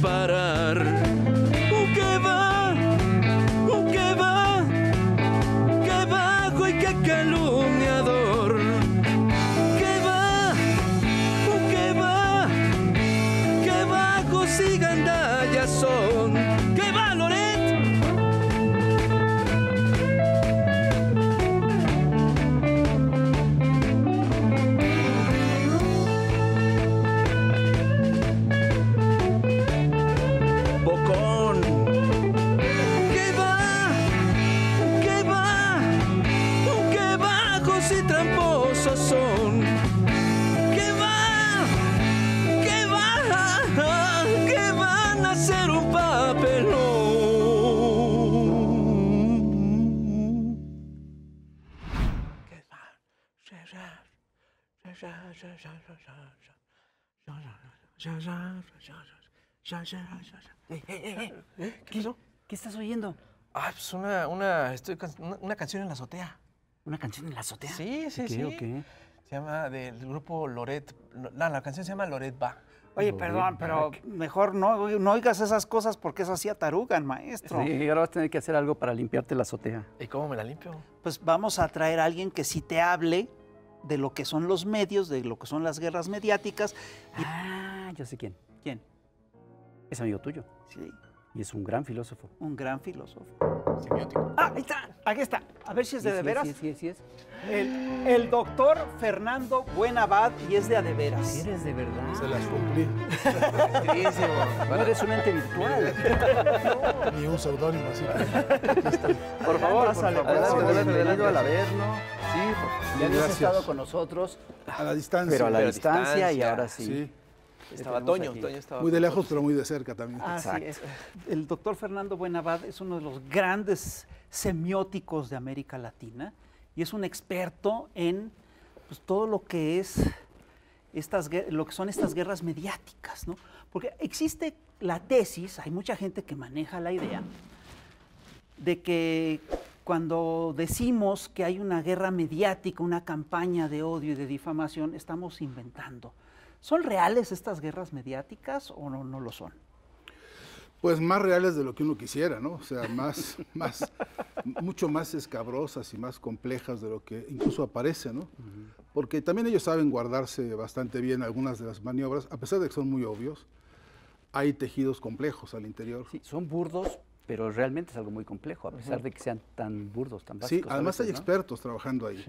parar Ya, ¿Qué, ¿Qué estás oyendo? Ah, pues una, canción en la azotea. ¿Una canción en la azotea? Sí, sí, sí. Se llama del grupo Loret. No, la canción se llama Loret Va. Oye, perdón, pero mejor no, no oigas esas cosas porque eso hacía tarugan, maestro. Sí, ahora vas a tener que hacer algo para limpiarte la azotea. ¿Y cómo me la limpio? Pues vamos a traer a alguien que sí te hable de lo que son los medios, de lo que son las guerras mediáticas. Ah, yo sé quién. ¿Quién? Es amigo tuyo. Sí. Y es un gran filósofo. Un gran filósofo. Semiótico. Ah, ahí está. Aquí está. A ver si es de, de veras. Sí, sí, sí, es. El, doctor Fernando Buenabad y es de a de veras. Eres de verdad. Se las cumplí. no eres un ente virtual. ni un seudónimo así. por favor, pásale. Adelante, adelante, al Averno. Sí, por Ya habías estado con nosotros. A la distancia. Pero a la distancia, distancia, y ahora sí. sí. Este, estaba Toño, Muy de lejos, pero muy de cerca también. Ah, el doctor Fernando Buenavad es uno de los grandes semióticos de América Latina y es un experto en pues, todo lo que es lo que son estas guerras mediáticas, ¿no? Porque existe la tesis, hay mucha gente que maneja la idea de que cuando decimos que hay una guerra mediática, una campaña de odio y de difamación, estamos inventando. ¿Son reales estas guerras mediáticas o no, lo son? Pues más reales de lo que uno quisiera, ¿no? O sea, más, más, mucho más escabrosas y más complejas de lo que incluso aparece, ¿no? Porque también ellos saben guardarse bastante bien algunas de las maniobras, a pesar de que son muy obvios, hay tejidos complejos al interior. Sí, son burdos, pero realmente es algo muy complejo, a pesar de que sean tan burdos, tan básicos. Sí, además hay expertos trabajando ahí.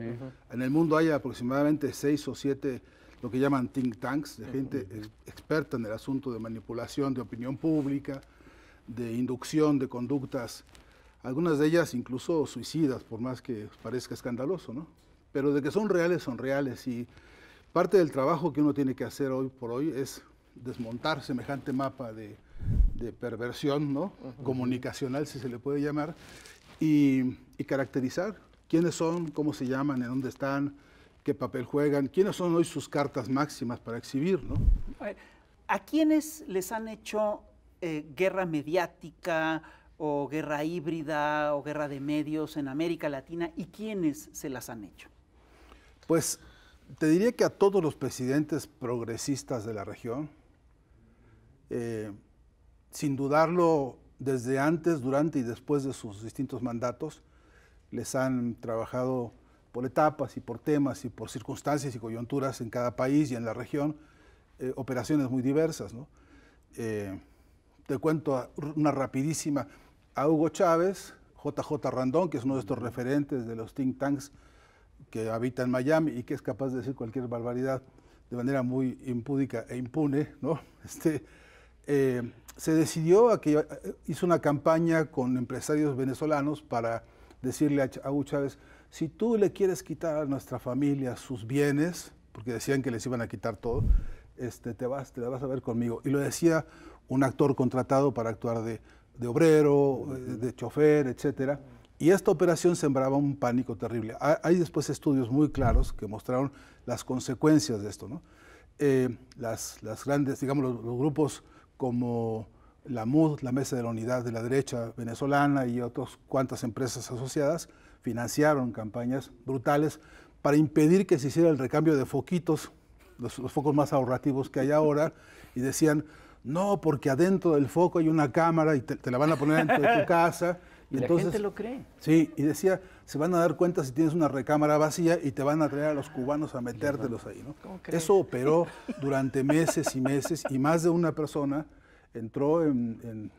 En el mundo hay aproximadamente seis o siete lo que llaman think tanks, de gente experta en el asunto de manipulación de opinión pública, de inducción de conductas, algunas de ellas incluso suicidas, por más que parezca escandaloso, ¿no? Pero de que son reales, son reales. Y parte del trabajo que uno tiene que hacer hoy por hoy es desmontar semejante mapa de, perversión, ¿no? Comunicacional, si se le puede llamar, y, y caracterizar quiénes son, cómo se llaman, en dónde están, qué papel juegan, quiénes son hoy sus cartas máximas para exhibir, ¿no? ¿A quiénes les han hecho eh, guerra mediática o guerra híbrida o guerra de medios en América Latina y quiénes se las han hecho? Pues te diría que a todos los presidentes progresistas de la región, eh, sin dudarlo, desde antes, durante y después de sus distintos mandatos, les han trabajado por etapas y por temas y por circunstancias y coyunturas en cada país y en la región, eh, operaciones muy diversas. Eh, te cuento una rapidísima a Hugo Chávez, JJ Randón, que es uno de estos referentes de los think tanks que habita en Miami y que es capaz de decir cualquier barbaridad de manera muy impúdica e impune, ¿no? Este, eh, se decidió a que hizo una campaña con empresarios venezolanos para decirle a, Hugo Chávez, si tú le quieres quitar a nuestra familia sus bienes, porque decían que les iban a quitar todo, este, te, vas, vas a ver conmigo. Y lo decía un actor contratado para actuar de, obrero, eh, de chofer, etc. Y esta operación sembraba un pánico terrible. Hay después estudios muy claros que mostraron las consecuencias de esto. ¿no? Eh, las, grandes, digamos, los, los, grupos como la MUD, la Mesa de la Unidad de la Derecha Venezolana y otras cuantas empresas asociadas, financiaron campañas brutales para impedir que se hiciera el recambio de foquitos, los, focos más ahorrativos que hay ahora, y decían, no, porque adentro del foco hay una cámara y te, la van a poner dentro de tu casa. Y, entonces, la gente lo cree. Sí, y decía, se van a dar cuenta si tienes una recámara vacía y te van a traer a los cubanos a metértelos ahí, ¿no? Eso operó durante meses y meses y más de una persona entró en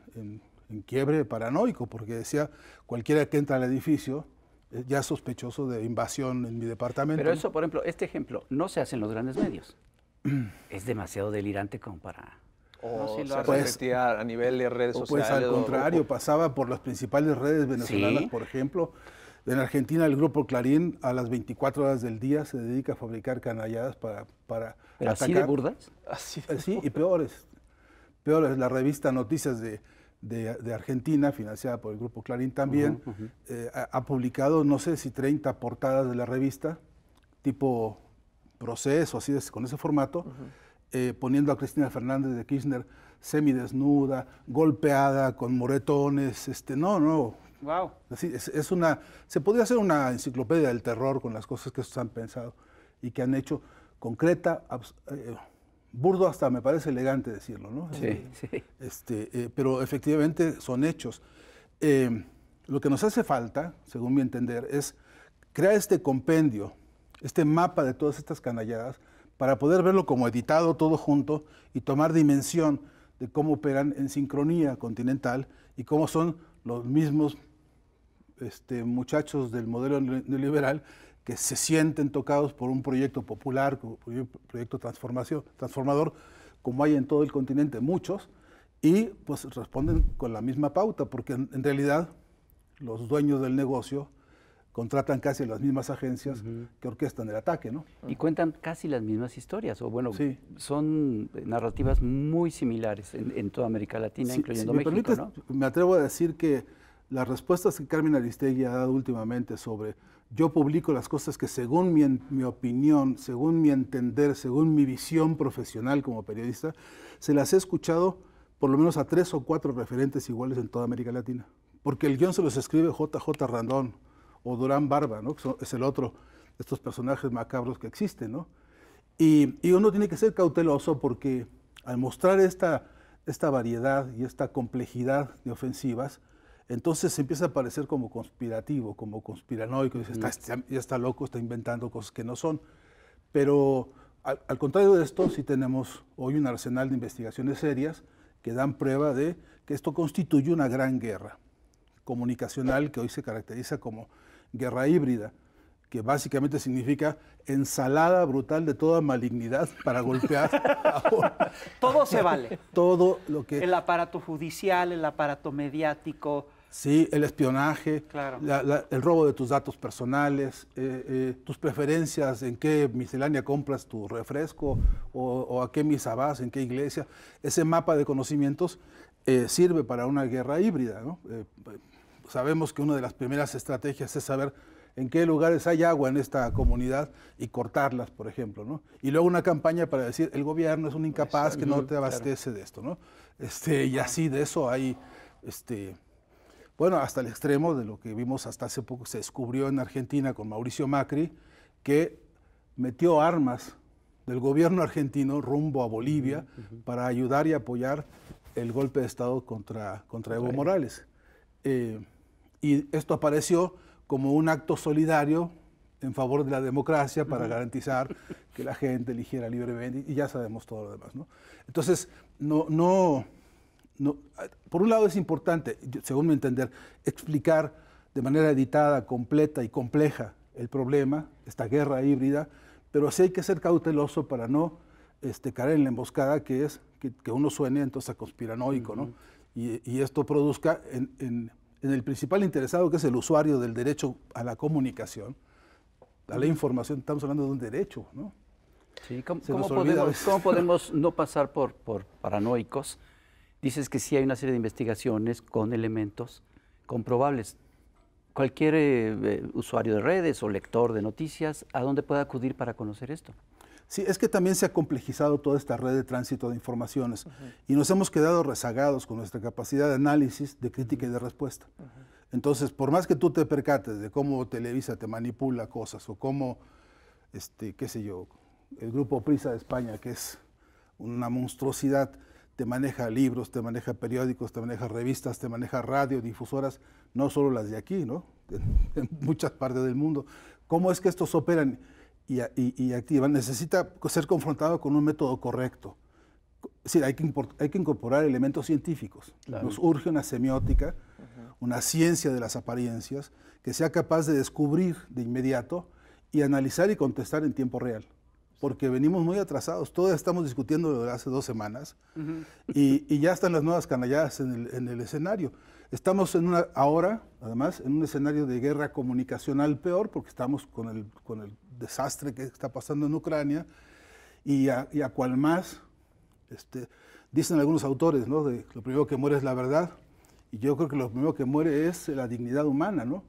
quiebre paranoico porque decía, cualquiera que entra al edificio ya sospechoso de invasión en mi departamento. Pero eso, por ejemplo, este ejemplo no se hace en los grandes medios. es demasiado delirante como para... O se pues, a nivel de redes Pues al contrario, pasaba por las principales redes venezolanas, por ejemplo. En Argentina el grupo Clarín a las 24 horas del día se dedica a fabricar canalladas para, para ¿Pero atacar. así de burdas? Así eh, Sí, y peores. Peores, la revista Noticias de, de, Argentina, financiada por el grupo Clarín también, eh, ha, publicado, no sé si 30 portadas de la revista, tipo proceso, así es, con ese formato, eh, poniendo a Cristina Fernández de Kirchner semidesnuda, golpeada, con moretones, este, no, no. Wow. es, una, se podría hacer una enciclopedia del terror con las cosas que se han pensado y que han hecho concreta, eh, burdo hasta me parece elegante decirlo, ¿no? Sí, eh, sí. Este, eh, pero efectivamente son hechos. Eh, lo que nos hace falta, según mi entender, es crear este compendio, este mapa de todas estas canalladas, para poder verlo como editado todo junto y tomar dimensión de cómo operan en sincronía continental y cómo son los mismos este, muchachos del modelo neoliberal que se sienten tocados por un proyecto popular, por un proyecto transformación, transformador, como hay en todo el continente muchos, y pues responden con la misma pauta, porque en, realidad los dueños del negocio contratan casi las mismas agencias que orquestan el ataque, ¿no? Y cuentan casi las mismas historias, o bueno, son narrativas muy similares en, toda América Latina, incluyendo México, me Me atrevo a decir que las respuestas que Carmen Aristegui ha dado últimamente sobre yo publico las cosas que según mi, opinión, según mi entender, según mi visión profesional como periodista, se las he escuchado por lo menos a tres o cuatro referentes iguales en toda América Latina. Porque el guión se los escribe JJ Randón o Durán Barba, ¿no? que es el otro de estos personajes macabros que existen. Y, y, uno tiene que ser cauteloso porque al mostrar esta variedad y esta complejidad de ofensivas, entonces se empieza a parecer como conspirativo, como conspiranoico, dice, ya está loco, está inventando cosas que no son. Pero al, al, contrario de esto, sí tenemos hoy un arsenal de investigaciones serias que dan prueba de que esto constituye una gran guerra comunicacional que hoy se caracteriza como guerra híbrida que básicamente significa ensalada brutal de toda malignidad para golpear. A... Todo se vale. Todo lo que... El aparato judicial, el aparato mediático. Sí, el espionaje, el robo de tus datos personales, eh, eh, tus preferencias, en qué miscelánea compras tu refresco o, a qué misa vas, en qué iglesia. Ese mapa de conocimientos eh, sirve para una guerra híbrida. sabemos que una de las primeras estrategias es saber en qué lugares hay agua en esta comunidad y cortarlas, por ejemplo, ¿no? Y luego una campaña para decir, el gobierno es un incapaz que no te abastece de esto, ¿no? Este, y así de eso hay, este, bueno, hasta el extremo de lo que vimos hasta hace poco, se descubrió en Argentina con Mauricio Macri, que metió armas del gobierno argentino rumbo a Bolivia para ayudar y apoyar el golpe de Estado contra, contra Evo Morales. Eh, y esto apareció como un acto solidario en favor de la democracia para garantizar que la gente eligiera libremente y ya sabemos todo lo demás. ¿no? Entonces, no, no, por un lado es importante, según mi entender, explicar de manera editada, completa y compleja el problema, esta guerra híbrida, pero sí hay que ser cauteloso para no este, caer en la emboscada que es que, uno suene entonces a conspiranoico, ¿no? Y, esto produzca en en el principal interesado que es el usuario del derecho a la comunicación, a la información, estamos hablando de un derecho, ¿no? Sí, ¿cómo, podemos, no pasar por, paranoicos? Dices que sí hay una serie de investigaciones con elementos comprobables. Cualquier eh, eh, usuario de redes o lector de noticias, ¿a dónde puede acudir para conocer esto? Sí, es que también se ha complejizado toda esta red de tránsito de informaciones y nos hemos quedado rezagados con nuestra capacidad de análisis, de crítica y de respuesta. Entonces, por más que tú te percates de cómo Televisa te manipula cosas o cómo, este, qué sé yo, el grupo Prisa de España, que es una monstruosidad, te maneja libros, te maneja periódicos, te maneja revistas, te maneja radio, difusoras, no solo las de aquí, ¿no? en muchas partes del mundo. ¿Cómo es que estos operan? y, activa, necesita ser confrontado con un método correcto. Es decir, hay que, hay que incorporar elementos científicos. Nos urge una semiótica, una ciencia de las apariencias, que sea capaz de descubrir de inmediato y analizar y contestar en tiempo real. Porque venimos muy atrasados. todavía estamos discutiendo desde hace dos semanas y, ya están las nuevas canalladas en el, escenario. Estamos en una, ahora, además, en un escenario de guerra comunicacional peor porque estamos con el, con el desastre que está pasando en Ucrania y a, cual más, este, dicen algunos autores, ¿no? De, lo primero que muere es la verdad y yo creo que lo primero que muere es la dignidad humana, ¿no?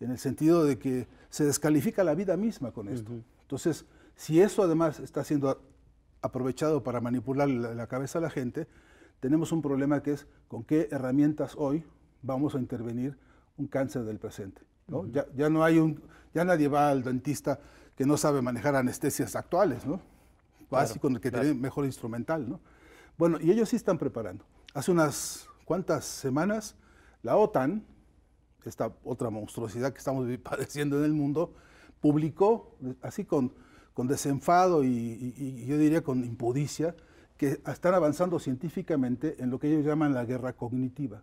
En el sentido de que se descalifica la vida misma con esto. Entonces, si eso además está siendo aprovechado para manipular la, cabeza a la gente, tenemos un problema que es con qué herramientas hoy vamos a intervenir un cáncer del presente. ¿no? ya, ya, no hay un, ya nadie va al dentista que no sabe manejar anestesias actuales, ¿no? Básico, con el que tiene mejor instrumental, ¿no? Bueno, y ellos sí están preparando. Hace unas cuantas semanas, la OTAN, esta otra monstruosidad que estamos padeciendo en el mundo, publicó, así con, con desenfado y, yo diría con impudicia, que están avanzando científicamente en lo que ellos llaman la guerra cognitiva.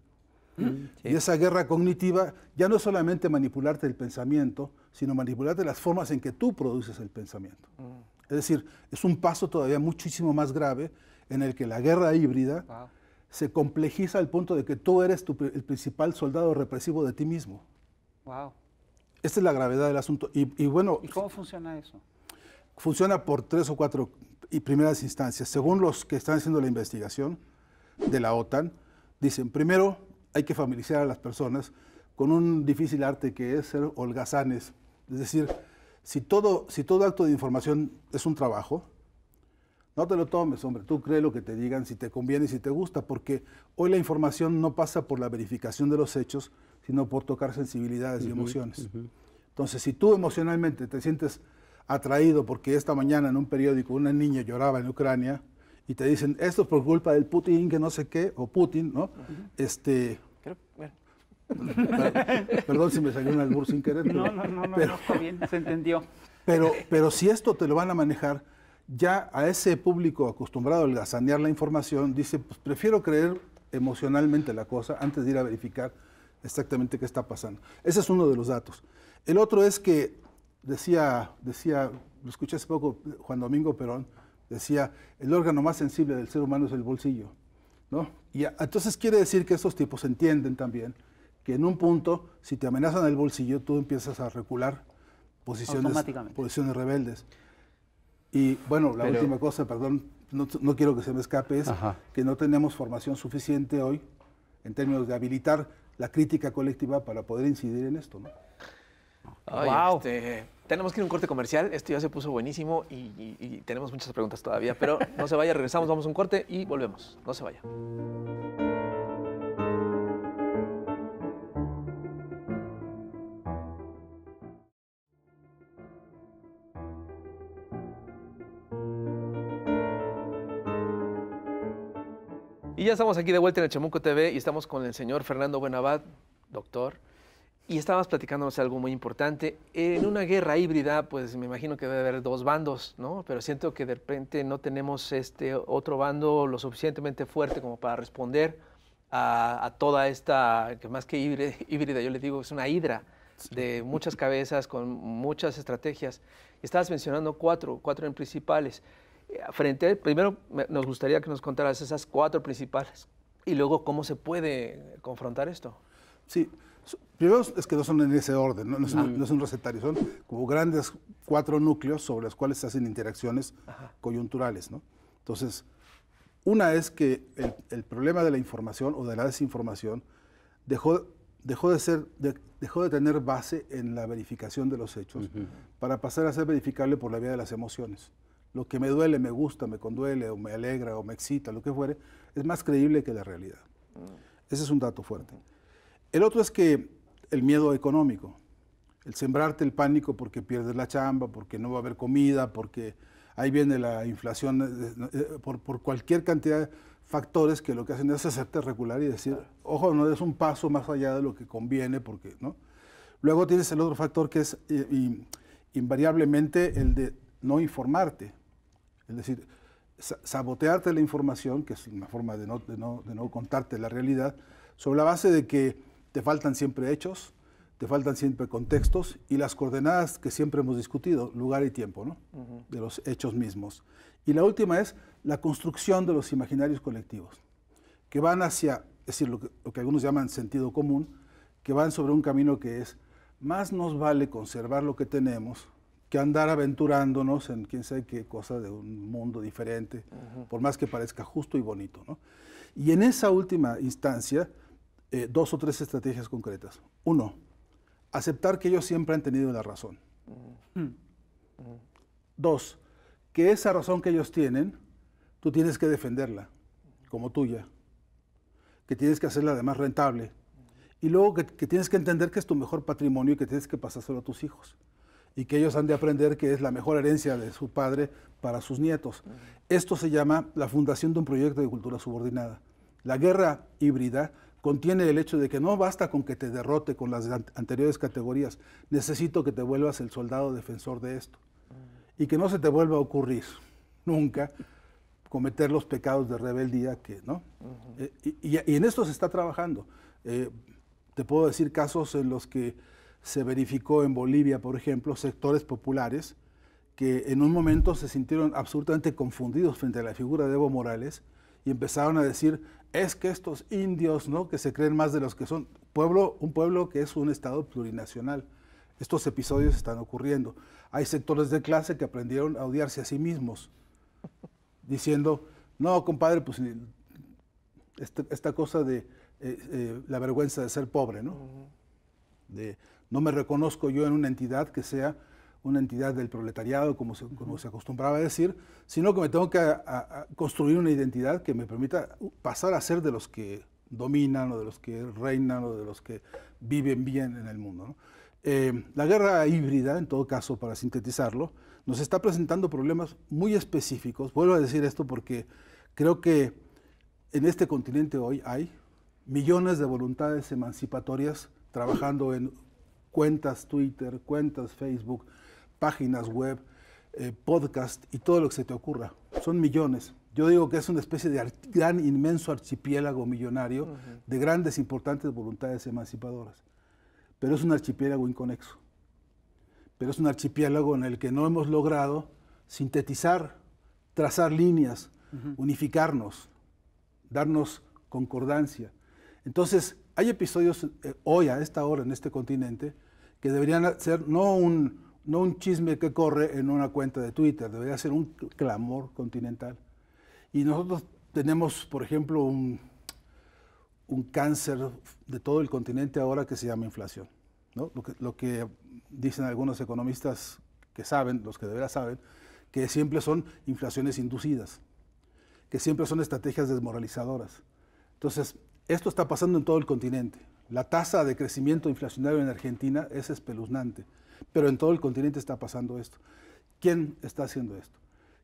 Mm, y esa guerra cognitiva ya no es solamente manipularte el pensamiento, sino manipularte las formas en que tú produces el pensamiento. Mm. Es decir, es un paso todavía muchísimo más grave en el que la guerra híbrida se complejiza al punto de que tú eres el principal soldado represivo de ti mismo. Wow. Esta es la gravedad del asunto. Y, y bueno, ¿Y cómo funciona eso? Funciona por tres o cuatro y primeras instancias. Según los que están haciendo la investigación de la OTAN, dicen, primero, hay que familiarizar a las personas con un difícil arte que es ser holgazanes. Es decir, si todo, si todo acto de información es un trabajo, no te lo tomes, hombre, tú cree lo que te digan, si te conviene y si te gusta, porque hoy la información no pasa por la verificación de los hechos, sino por tocar sensibilidades y emociones. Entonces, si tú emocionalmente te sientes atraído porque esta mañana en un periódico una niña lloraba en Ucrania, y te dicen, esto es por culpa del Putin, que no sé qué, o Putin, ¿no? Este... Perdón si me salió un albur sin querer. No, no, no, no, pero, no, está bien, se entendió. Pero, pero si esto te lo van a manejar, ya a ese público acostumbrado a sanear la información, dice, pues prefiero creer emocionalmente la cosa antes de ir a verificar exactamente qué está pasando. Ese es uno de los datos. El otro es que, decía, decía lo escuché hace poco Juan Domingo Perón, decía, el órgano más sensible del ser humano es el bolsillo. ¿no? Y entonces quiere decir que estos tipos entienden también que en un punto, si te amenazan el bolsillo, tú empiezas a recular posiciones, posiciones rebeldes. Y bueno, la última cosa, perdón, no, quiero que se me escape, es que no tenemos formación suficiente hoy en términos de habilitar la crítica colectiva para poder incidir en esto. ¿no? wow. Tenemos que ir a un corte comercial, esto ya se puso buenísimo y, tenemos muchas preguntas todavía, pero no se vaya, regresamos, vamos a un corte y volvemos, no se vaya. Y ya estamos aquí de vuelta en el Chamuco TV y estamos con el señor Fernando Buenavad, doctor, y estabas platicándonos algo muy importante. En una guerra híbrida, pues me imagino que debe haber dos bandos, ¿no? Pero siento que de repente no tenemos este otro bando lo suficientemente fuerte como para responder a, toda esta, que más que híbrida, yo le digo, es una hidra de muchas cabezas con muchas estrategias. Estabas mencionando cuatro, cuatro en principales. Eh, frente, primero nos gustaría que nos contaras esas cuatro principales y luego cómo se puede confrontar esto. Sí. Primero es que no son en ese orden, no, son es, recetario, son como grandes cuatro núcleos sobre los cuales se hacen interacciones coyunturales. ¿no? Entonces, una es que el, problema de la información o de la desinformación dejó, dejó, de, ser, dejó de tener base en la verificación de los hechos para pasar a ser verificable por la vía de las emociones. Lo que me duele, me gusta, me conduele o me alegra o me excita, lo que fuere, es más creíble que la realidad. Mm. Ese es un dato fuerte. El otro es que el miedo económico, el sembrarte el pánico porque pierdes la chamba, porque no va a haber comida, porque ahí viene la inflación, eh, eh, eh, por, cualquier cantidad de factores que lo que hacen es hacerte regular y decir, ojo, no es un paso más allá de lo que conviene, porque, ¿no? Luego tienes el otro factor que es invariablemente el de no informarte, es decir, sabotearte la información, que es una forma de no contarte la realidad, sobre la base de que te faltan siempre hechos, te faltan siempre contextos y las coordenadas que siempre hemos discutido, lugar y tiempo, ¿no? De los hechos mismos. Y la última es la construcción de los imaginarios colectivos, que van hacia, es decir, lo que, algunos llaman sentido común, que van sobre un camino que es, más nos vale conservar lo que tenemos que andar aventurándonos en quién sabe qué cosa de un mundo diferente, por más que parezca justo y bonito. ¿no? Y en esa última instancia, eh, dos o tres estrategias concretas. Uno, aceptar que ellos siempre han tenido la razón. Mm. Mm. Dos, que esa razón que ellos tienen, tú tienes que defenderla como tuya, que tienes que hacerla además rentable. Y luego que, tienes que entender que es tu mejor patrimonio y que tienes que pasárselo a tus hijos. Y que ellos han de aprender que es la mejor herencia de su padre para sus nietos. Mm. Esto se llama la fundación de un proyecto de cultura subordinada. La guerra híbrida contiene el hecho de que no basta con que te derrote con las anteriores categorías, necesito que te vuelvas el soldado defensor de esto. Y que no se te vuelva a ocurrir nunca cometer los pecados de rebeldía que, ¿no? Eh, y, en esto se está trabajando. Eh, te puedo decir casos en los que se verificó en Bolivia, por ejemplo, sectores populares que en un momento se sintieron absolutamente confundidos frente a la figura de Evo Morales y empezaron a decir, es que estos indios, ¿no? que se creen más de los que son, pueblo, un pueblo que es un estado plurinacional. Estos episodios están ocurriendo. Hay sectores de clase que aprendieron a odiarse a sí mismos, diciendo, no, compadre, pues eh, este, esta, cosa de eh, eh, la vergüenza de ser pobre, ¿no? De no me reconozco yo en una entidad que sea una entidad del proletariado, como se, como se acostumbraba a decir, sino que me tengo que construir una identidad que me permita pasar a ser de los que dominan o de los que reinan o de los que viven bien en el mundo. Eh, la guerra híbrida, en todo caso, para sintetizarlo, nos está presentando problemas muy específicos. Vuelvo a decir esto porque creo que en este continente hoy hay millones de voluntades emancipatorias trabajando en cuentas Twitter, cuentas Facebook, páginas web, eh, podcast y todo lo que se te ocurra. Son millones. Yo digo que es una especie de gran, inmenso archipiélago millonario de grandes, importantes voluntades emancipadoras. Pero es un archipiélago inconexo. Pero es un archipiélago en el que no hemos logrado sintetizar, trazar líneas, unificarnos, darnos concordancia. Entonces, hay episodios eh, hoy, a esta hora, en este continente, que deberían ser no un, no un chisme que corre en una cuenta de Twitter, debería ser un clamor continental. Y nosotros tenemos, por ejemplo, un, cáncer de todo el continente ahora que se llama inflación. Lo, que, lo, que, dicen algunos economistas que saben, los que de verdad saben, que siempre son inflaciones inducidas, que siempre son estrategias desmoralizadoras. Entonces, esto está pasando en todo el continente. La tasa de crecimiento inflacionario en Argentina es espeluznante pero en todo el continente está pasando esto. ¿Quién está haciendo esto?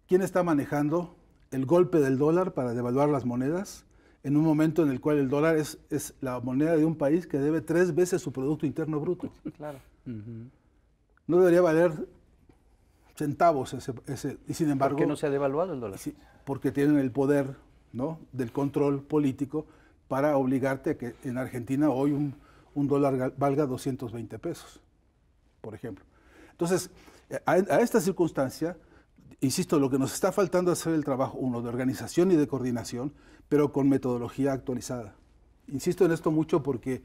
¿Quién está manejando el golpe del dólar para devaluar las monedas en un momento en el cual el dólar es, es la moneda de un país que debe tres veces su Producto Interno Bruto? Claro. No debería valer centavos ese, ese, y sin embargo... ¿Por qué no se ha devaluado el dólar? Porque tienen el poder ¿no? del control político para obligarte a que en Argentina hoy un, un dólar valga 220 pesos por ejemplo. Entonces, a, esta circunstancia, insisto, lo que nos está faltando es hacer el trabajo, uno, de organización y de coordinación, pero con metodología actualizada. Insisto en esto mucho porque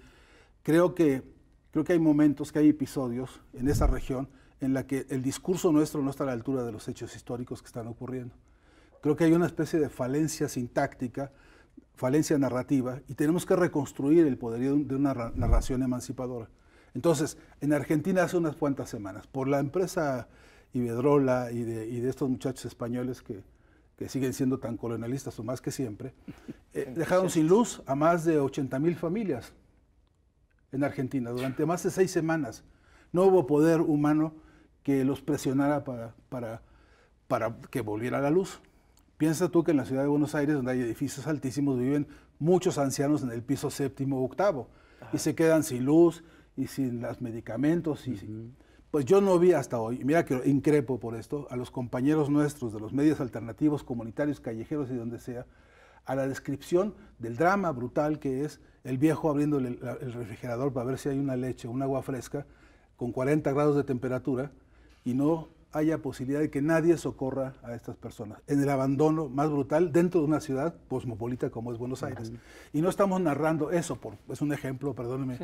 creo que, creo que hay momentos, que hay episodios en esa región en la que el discurso nuestro no está a la altura de los hechos históricos que están ocurriendo. Creo que hay una especie de falencia sintáctica, falencia narrativa, y tenemos que reconstruir el poder de una narración emancipadora. Entonces, en Argentina hace unas cuantas semanas, por la empresa Ivedrola y de, estos muchachos españoles que, siguen siendo tan colonialistas o más que siempre, eh, dejaron sin luz a más de 80 mil familias en Argentina durante más de seis semanas. No hubo poder humano que los presionara para, que volviera la luz. Piensa tú que en la ciudad de Buenos Aires, donde hay edificios altísimos, viven muchos ancianos en el piso séptimo o octavo y se quedan sin luz, y sin los medicamentos. Y, Pues yo no vi hasta hoy, mira que increpo por esto, a los compañeros nuestros de los medios alternativos, comunitarios, callejeros y donde sea, a la descripción del drama brutal que es el viejo abriendo el, refrigerador para ver si hay una leche, un agua fresca, con 40 grados de temperatura, y no haya posibilidad de que nadie socorra a estas personas, en el abandono más brutal dentro de una ciudad cosmopolita como es Buenos Aires. Y no estamos narrando eso, por, es un ejemplo, perdóneme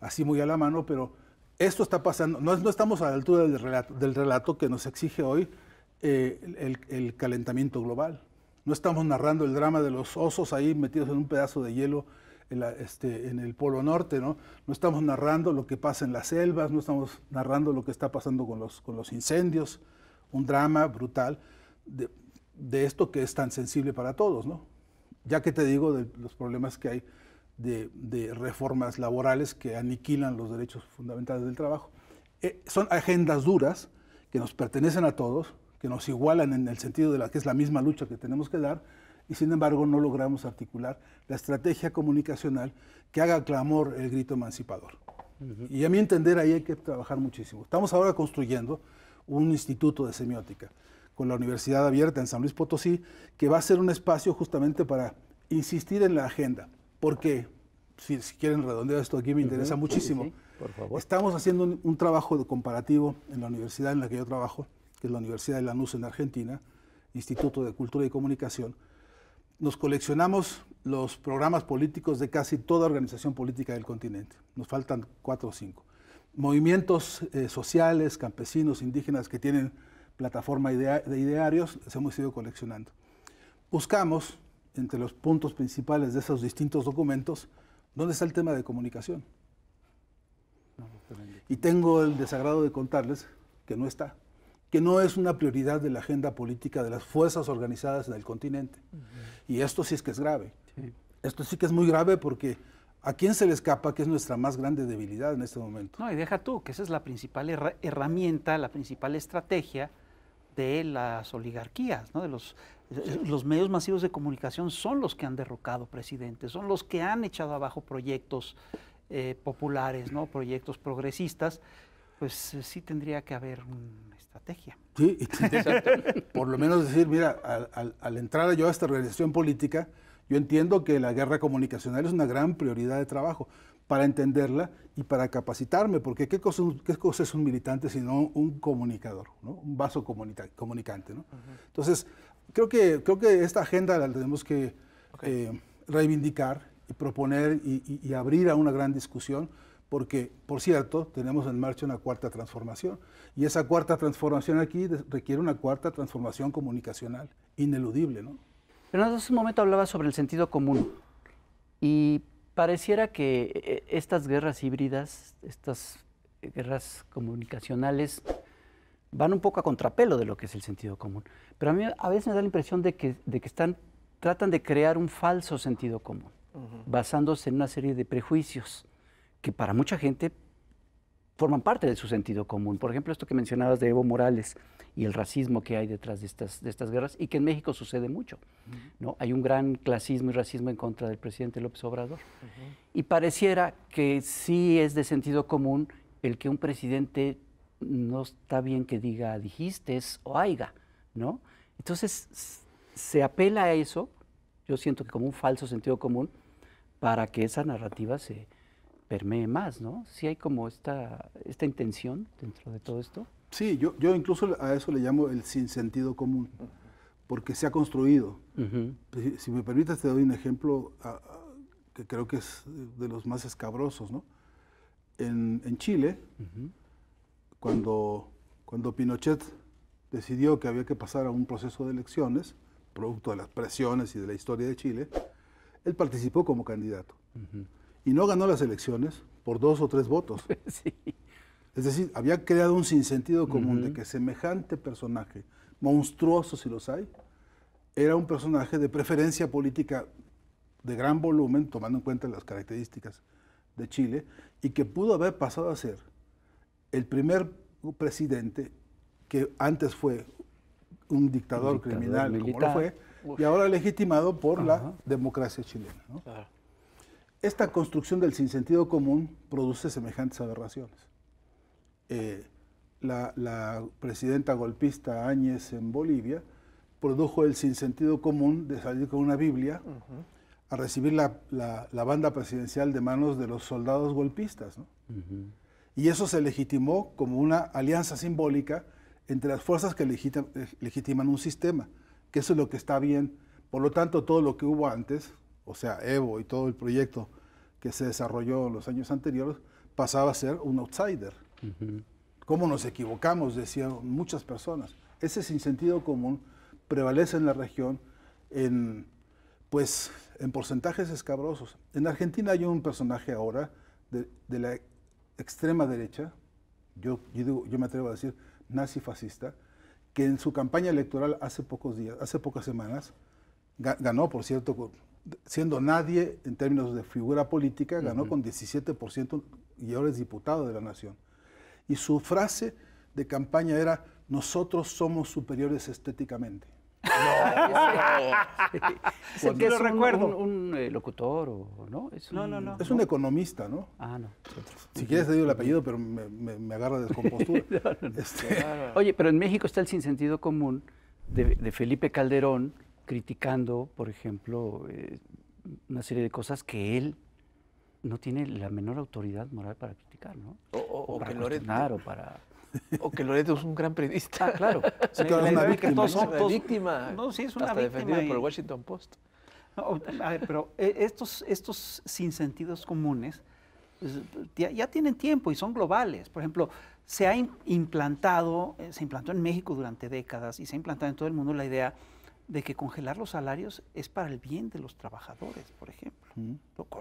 así muy a la mano, pero esto está pasando, no, estamos a la altura del relato, del relato que nos exige hoy eh, el calentamiento global. No estamos narrando el drama de los osos ahí metidos en un pedazo de hielo este, en el Polo Norte, ¿no? No estamos narrando lo que pasa en las selvas, no estamos narrando lo que está pasando con los, con los incendios, un drama brutal de, de esto que es tan sensible para todos, ¿no? Ya que te digo de los problemas que hay de, de reformas laborales que aniquilan los derechos fundamentales del trabajo. Eh, son agendas duras que nos pertenecen a todos, que nos igualan en el sentido de la que es la misma lucha que tenemos que dar, y sin embargo no logramos articular la estrategia comunicacional que haga clamor el grito emancipador. Y a mi entender ahí hay que trabajar muchísimo. Estamos ahora construyendo un instituto de semiótica con la Universidad Abierta en San Luis Potosí, que va a ser un espacio justamente para insistir en la agenda. Porque, si, quieren redondear esto aquí, me interesa muchísimo. Estamos haciendo un, trabajo comparativo en la universidad en la que yo trabajo, que es la Universidad de Lanús en Argentina, Instituto de Cultura y Comunicación, nos coleccionamos los programas políticos de casi toda organización política del continente. Nos faltan cuatro o cinco. Movimientos eh, sociales, campesinos, indígenas que tienen plataforma de idearios, se hemos ido coleccionando. Buscamos, entre los puntos principales de esos distintos documentos, dónde está el tema de comunicación. Y tengo el desagrado de contarles que no está que no es una prioridad de la agenda política de las fuerzas organizadas en el continente. Y esto sí es que es grave. Esto sí que es muy grave porque ¿a quién se le escapa que es nuestra más grande debilidad en este momento? No, y deja tú, que esa es la principal herramienta, la principal estrategia de las oligarquías, de los, los medios masivos de comunicación son los que han derrocado presidentes, son los que han echado abajo proyectos eh, populares, ¿no? proyectos progresistas, pues eh, sí tendría que haber una estrategia. Sí, por lo menos decir, mira, al, al, entrar yo a esta organización política, yo entiendo que la guerra comunicacional es una gran prioridad de trabajo para entenderla y para capacitarme, porque ¿qué cosa, qué cosa es un militante si no un comunicador, un vaso comunicante? Entonces, creo que, creo que esta agenda la tenemos que eh, reivindicar y proponer y abrir a una gran discusión porque, por cierto, tenemos en marcha una cuarta transformación. Y esa cuarta transformación aquí requiere una cuarta transformación comunicacional, ineludible, ¿no? Pero hace un momento hablaba sobre el sentido común. Y pareciera que eh, estas guerras híbridas, estas guerras comunicacionales, van un poco a contrapelo de lo que es el sentido común. Pero a mí a veces me da la impresión de que, están, tratan de crear un falso sentido común, basándose en una serie de prejuicios que para mucha gente forman parte de su sentido común. Por ejemplo, esto que mencionabas de Evo Morales y el racismo que hay detrás de estas, de estas guerras y que en México sucede mucho. ¿no? Hay un gran clasismo y racismo en contra del presidente López Obrador. Y pareciera que sí es de sentido común el que un presidente no está bien que diga dijiste o aiga, ¿no? Entonces se apela a eso, yo siento que como un falso sentido común, para que esa narrativa se, permee más, ¿no? Si hay como esta, esta intención dentro de todo esto. Sí, yo, yo incluso a eso le llamo el sinsentido común, porque se ha construido. si, me permites, te doy un ejemplo ah, ah, que creo que es de los más escabrosos, ¿no? En, Chile, cuando, cuando Pinochet decidió que había que pasar a un proceso de elecciones, producto de las presiones y de la historia de Chile, él participó como candidato y no ganó las elecciones por dos o tres votos. Es decir, había creado un sinsentido común de que semejante personaje, monstruoso si los hay, era un personaje de preferencia política de gran volumen, tomando en cuenta las características de Chile, y que pudo haber pasado a ser el primer presidente que antes fue un dictador, criminal, como lo fue, y ahora legitimado por la democracia chilena. Claro esta construcción del sinsentido común produce semejantes aberraciones. Eh, la, presidenta golpista Áñez en Bolivia produjo el sinsentido común de salir con una Biblia a recibir la, banda presidencial de manos de los soldados golpistas. Y eso se legitimó como una alianza simbólica entre las fuerzas que eh, legitiman un sistema, que eso es lo que está bien. Por lo tanto, todo lo que hubo antes o sea, Evo y todo el proyecto que se desarrolló en los años anteriores, pasaba a ser un outsider. ¿Cómo nos equivocamos? Decían muchas personas. Ese sinsentido común prevalece en la región en, pues, en porcentajes escabrosos. En Argentina hay un personaje ahora de, la extrema derecha, yo, yo me atrevo a decir nazi fascista, que en su campaña electoral hace pocos días, hace pocas semanas, ganó, por cierto, siendo nadie en términos de figura política, ganó con 17% y ahora es diputado de la nación. Y su frase de campaña era, nosotros somos superiores estéticamente. No. es que un, recuerdo. Un, eh, locutor o no? Es un, no, no, no. Es un economista, ¿no? Ah, no. Si quieres te digo el apellido, pero me, me, agarra descompostura. Este, Oye, pero en México está el sinsentido común de, de Felipe Calderón, criticando, por ejemplo, eh, una serie de cosas que él no tiene la menor autoridad moral para criticar, ¿no? O, para que Loreto, o para... O que Loreto es un gran periodista. Ah, claro. Sí, una víctima. No, sí, es una víctima. defendido por el Washington Post. a ver, pero eh, estos, estos sinsentidos comunes pues, ya, ya, tienen tiempo y son globales. Por ejemplo, se ha implantado, eh, se implantó en México durante décadas y se ha implantado en todo el mundo la idea de que congelar los salarios es para el bien de los trabajadores, por ejemplo.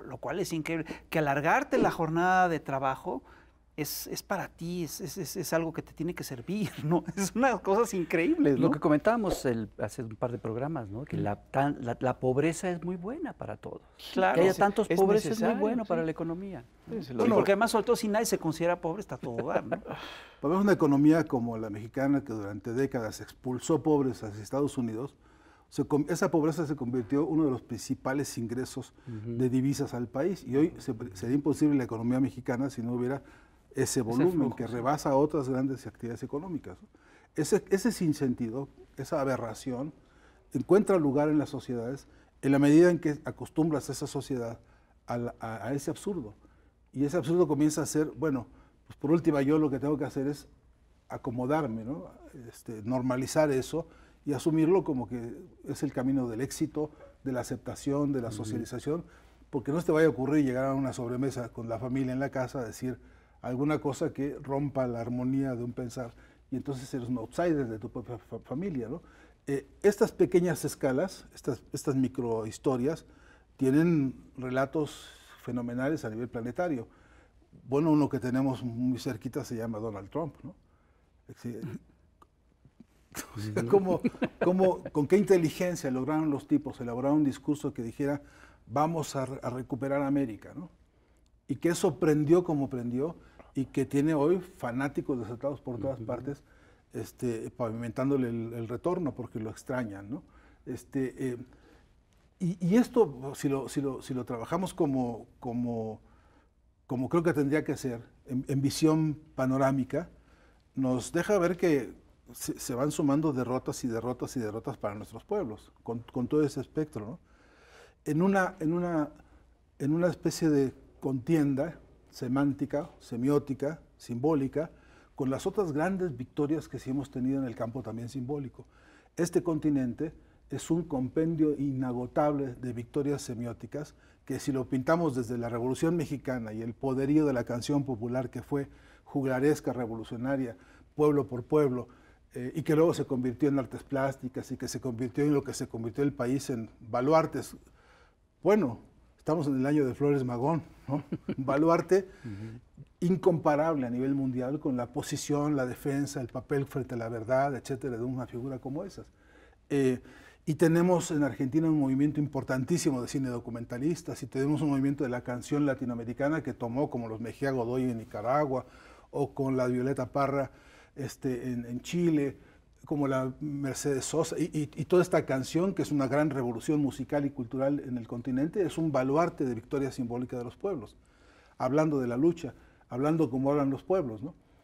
Lo, cual es increíble. Que alargarte la jornada de trabajo es, es para ti, es, es, es, algo que te tiene que servir, ¿no? Es unas cosas increíbles, Lo que comentábamos hace un par de programas, ¿no? Que la, la, pobreza es muy buena para todos. Claro. Que haya tantos pobres es muy bueno para la economía. Sí, bueno, porque además, sobre todo, si nadie se considera pobre, está todo dar, una economía como la mexicana, que durante décadas expulsó pobres hacia Estados Unidos, esa pobreza se convirtió en uno de los principales ingresos de divisas al país y hoy sería imposible la economía mexicana si no hubiera ese volumen que rebasa otras grandes actividades económicas. Ese, sin sinsentido, esa aberración, encuentra lugar en las sociedades en la medida en que acostumbras a esa sociedad a, ese absurdo. Y ese absurdo comienza a ser, bueno, pues por última yo lo que tengo que hacer es acomodarme, ¿no? Este, normalizar eso y asumirlo como que es el camino del éxito, de la aceptación, de la socialización, porque no se te vaya a ocurrir llegar a una sobremesa con la familia en la casa a decir alguna cosa que rompa la armonía de un pensar y entonces eres un outsider de tu propia familia. ¿no? Eh, estas pequeñas escalas, estas, estas microhistorias, tienen relatos fenomenales a nivel planetario. Bueno, uno que tenemos muy cerquita se llama Donald Trump, ¿no? con qué inteligencia lograron los tipos elaborar un discurso que dijera vamos a, recuperar América? Y que eso prendió como prendió y que tiene hoy fanáticos desatados por todas partes, este, pavimentándole el, retorno porque lo extrañan. Este, eh, y, esto, si lo, si lo, trabajamos como, como, como, creo que tendría que ser, en visión panorámica, nos deja ver que se, van sumando derrotas y derrotas y derrotas para nuestros pueblos, con, todo ese espectro. En, una, en una especie de contienda semántica, semiótica, simbólica, con las otras grandes victorias que sí hemos tenido en el campo también simbólico. Este continente es un compendio inagotable de victorias semióticas que si lo pintamos desde la Revolución Mexicana y el poderío de la canción popular que fue juglaresca, revolucionaria, pueblo por pueblo, eh, y que luego se convirtió en artes plásticas y que se convirtió en lo que se convirtió el país en baluartes. Bueno, estamos en el año de Flores Magón, ¿no? baluarte incomparable a nivel mundial con la posición, la defensa, el papel frente a la verdad, etcétera, de una figura como esas. Eh, y tenemos en Argentina un movimiento importantísimo de cine documentalista. y tenemos un movimiento de la canción latinoamericana que tomó como los Mejía Godoy en Nicaragua o con la Violeta Parra este, en, Chile, como la Mercedes Sosa y, toda esta canción, que es una gran revolución musical y cultural en el continente, es un baluarte de victoria simbólica de los pueblos, hablando de la lucha, hablando como hablan los pueblos.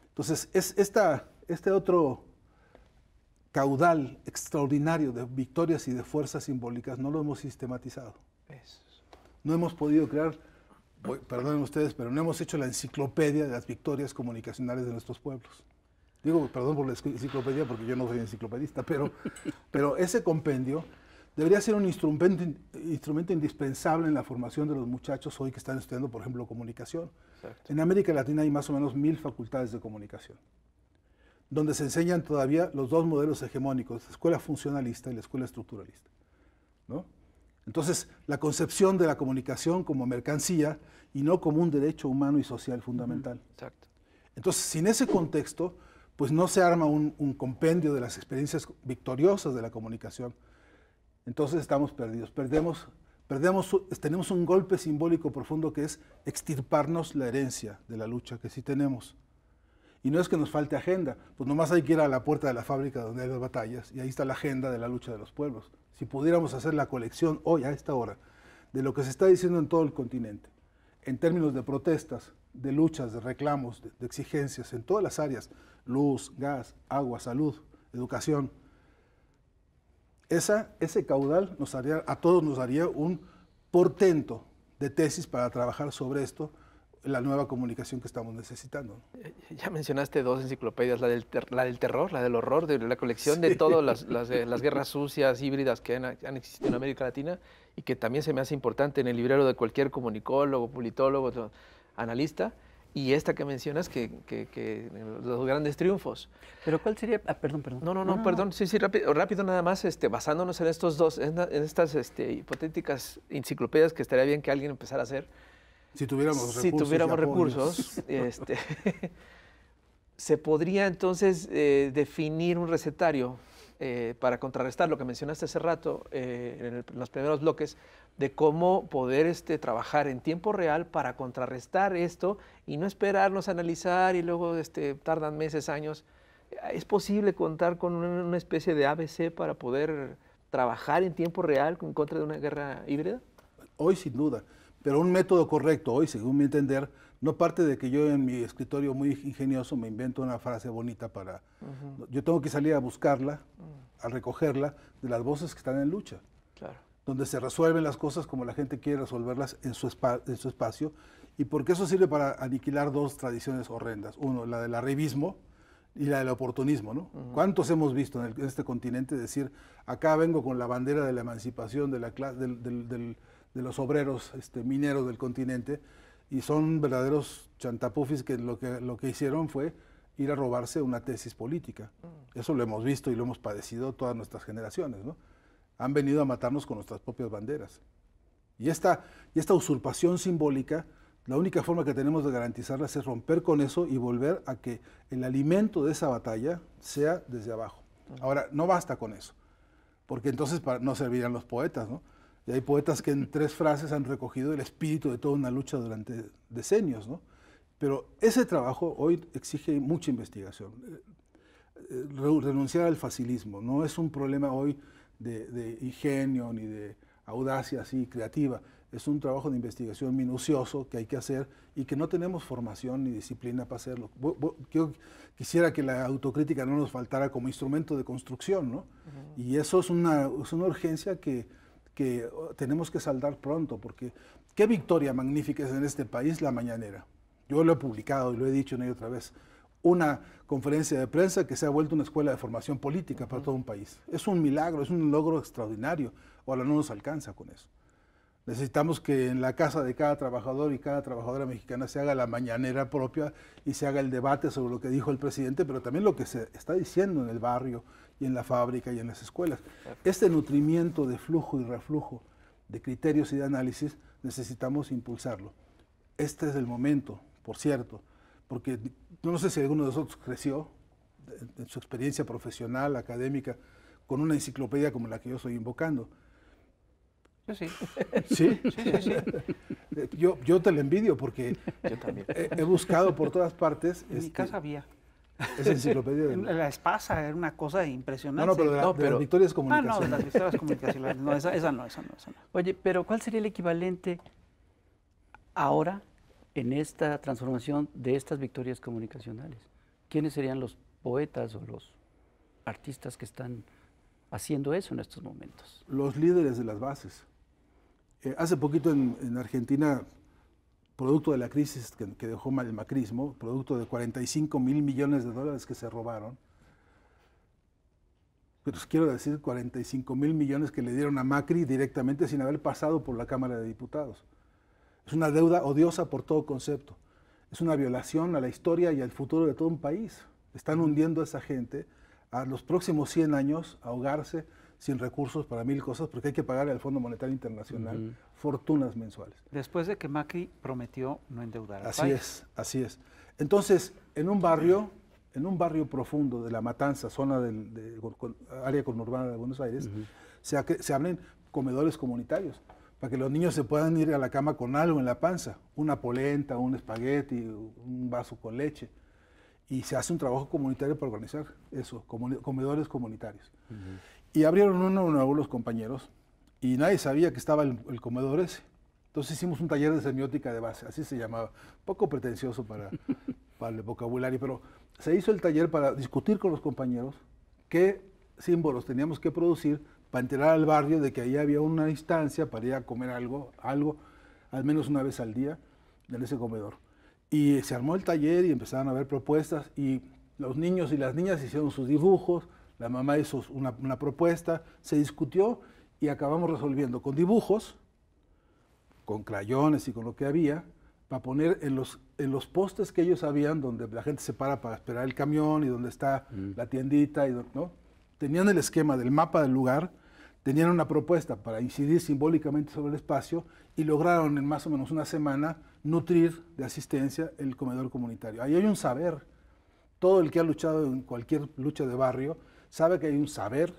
Entonces, es esta, este otro caudal extraordinario de victorias y de fuerzas simbólicas no lo hemos sistematizado. No hemos podido crear, perdonen ustedes, pero no hemos hecho la enciclopedia de las victorias comunicacionales de nuestros pueblos digo, perdón por la enciclopedia porque yo no soy enciclopedista, pero, pero ese compendio debería ser un instrumento, instrumento indispensable en la formación de los muchachos hoy que están estudiando, por ejemplo, comunicación. En América Latina hay más o menos mil facultades de comunicación, donde se enseñan todavía los dos modelos hegemónicos, la escuela funcionalista y la escuela estructuralista. Entonces, la concepción de la comunicación como mercancía y no como un derecho humano y social fundamental. Exacto. Entonces, sin ese contexto, pues no se arma un, compendio de las experiencias victoriosas de la comunicación. Entonces estamos perdidos, perdemos, tenemos un golpe simbólico profundo que es extirparnos la herencia de la lucha que sí tenemos. Y no es que nos falte agenda, pues nomás hay que ir a la puerta de la fábrica donde hay las batallas y ahí está la agenda de la lucha de los pueblos. Si pudiéramos hacer la colección hoy a esta hora de lo que se está diciendo en todo el continente, en términos de protestas, de luchas, de reclamos, de, exigencias en todas las áreas, luz, gas, agua, salud, educación, esa, ese caudal nos haría, a todos nos daría un portento de tesis para trabajar sobre esto, la nueva comunicación que estamos necesitando. Eh, ya mencionaste dos enciclopedias, la del, terror, la del horror, de la colección de todas las, eh, las, guerras sucias, híbridas que han, han, existido en América Latina y que también se me hace importante en el librero de cualquier comunicólogo, politólogo, analista, y esta que mencionas, que, los grandes triunfos. Pero ¿cuál sería? Ah, perdón, perdón. No, no, no, perdón. Sí, sí, rápido, nada más, este, basándonos en estos dos, en, estas este, hipotéticas enciclopedias que estaría bien que alguien empezara a hacer. Si tuviéramos recursos. Si tuviéramos recursos, este, se podría entonces eh, definir un recetario eh, para contrarrestar lo que mencionaste hace rato eh, en, los primeros bloques, de cómo poder este, trabajar en tiempo real para contrarrestar esto y no esperarnos a analizar y luego este, tardan meses, años. ¿Es posible contar con una especie de ABC para poder trabajar en tiempo real en contra de una guerra híbrida? Hoy sin duda, pero un método correcto hoy, según mi entender, no parte de que yo en mi escritorio muy ingenioso me invento una frase bonita para... Yo tengo que salir a buscarla, mm. a recogerla de las voces que están en lucha. Claro. Donde se resuelven las cosas como la gente quiere resolverlas en su, espacio. Y porque eso sirve para aniquilar dos tradiciones horrendas. Uno, la del arribismo, y la del oportunismo, ¿no? ¿Cuántos hemos visto en, este continente decir, acá vengo con la bandera de la emancipación de, la de los obreros este, mineros del continente, y son verdaderos chantapufis que lo, que lo que hicieron fue ir a robarse una tesis política. Mm. Eso lo hemos visto y lo hemos padecido todas nuestras generaciones, ¿no? Han venido a matarnos con nuestras propias banderas. Y esta, y esta usurpación simbólica, la única forma que tenemos de garantizarla es romper con eso y volver a que el alimento de esa batalla sea desde abajo. Mm. Ahora, no basta con eso, porque entonces no servirían los poetas, ¿no? Y hay poetas que en tres frases han recogido el espíritu de toda una lucha durante decenios, ¿no? Pero ese trabajo hoy exige mucha investigación. Eh, eh, renunciar al facilismo no es un problema hoy de, ingenio ni de audacia así creativa. Es un trabajo de investigación minucioso que hay que hacer y que no tenemos formación ni disciplina para hacerlo. Yo quisiera que la autocrítica no nos faltara como instrumento de construcción, ¿no? Y eso es una, es una urgencia que que oh, tenemos que saldar pronto, porque qué victoria magnífica es en este país la mañanera. Yo lo he publicado y lo he dicho una y otra vez. Una conferencia de prensa que se ha vuelto una escuela de formación política para todo un país. Es un milagro, es un logro extraordinario. Ahora no nos alcanza con eso. Necesitamos que en la casa de cada trabajador y cada trabajadora mexicana se haga la mañanera propia y se haga el debate sobre lo que dijo el presidente, pero también lo que se está diciendo en el barrio y en la fábrica y en las escuelas. Este nutrimiento de flujo y reflujo de criterios y de análisis necesitamos impulsarlo. Este es el momento, por cierto, porque no sé si alguno de nosotros creció en su experiencia profesional, académica, con una enciclopedia como la que yo estoy invocando yo sí. Yo, te lo envidio porque He, buscado por todas partes. En mi este, casa había. Es enciclopedia La espasa era una cosa impresionante. No, no, pero de, ah, las victorias comunicacionales. no, las No, no, esa no, esa no. Oye, pero ¿cuál sería el equivalente ahora en esta transformación de estas victorias comunicacionales? ¿Quiénes serían los poetas o los artistas que están haciendo eso en estos momentos? Los líderes de las bases. Eh, hace poquito en, Argentina, producto de la crisis que, dejó el macrismo, producto de 45 mil millones de dólares que se robaron, pero pues quiero decir 45 mil millones que le dieron a Macri directamente sin haber pasado por la Cámara de Diputados. Es una deuda odiosa por todo concepto. Es una violación a la historia y al futuro de todo un país. Están hundiendo a esa gente a los próximos 100 años a ahogarse sin recursos para mil cosas porque hay que pagar al Fondo Monetario Internacional fortunas mensuales. Después de que Macri prometió no endeudar Así es, así es. Entonces, en un barrio, en un barrio profundo de La Matanza, zona del área conurbana de Buenos Aires, se, abren comedores comunitarios para que los niños se puedan ir a la cama con algo en la panza, una polenta, un espagueti, un vaso con leche y se hace un trabajo comunitario para organizar eso, comedores comunitarios. Y abrieron uno nuevo los compañeros y nadie sabía que estaba el, comedor ese. Entonces hicimos un taller de semiótica de base, así se llamaba. Poco pretencioso para, para el vocabulario, pero se hizo el taller para discutir con los compañeros qué símbolos teníamos que producir para enterar al barrio de que ahí había una instancia para ir a comer algo, algo al menos una vez al día en ese comedor. Y se armó el taller y empezaron a ver propuestas y los niños y las niñas hicieron sus dibujos, la mamá hizo una, propuesta, se discutió y acabamos resolviendo con dibujos, con crayones y con lo que había, para poner en los, en los postes que ellos habían, donde la gente se para para esperar el camión y donde está mm. la tiendita, y, Tenían el esquema del mapa del lugar, tenían una propuesta para incidir simbólicamente sobre el espacio y lograron en más o menos una semana nutrir de asistencia el comedor comunitario. Ahí hay un saber. Todo el que ha luchado en cualquier lucha de barrio sabe que hay un saber,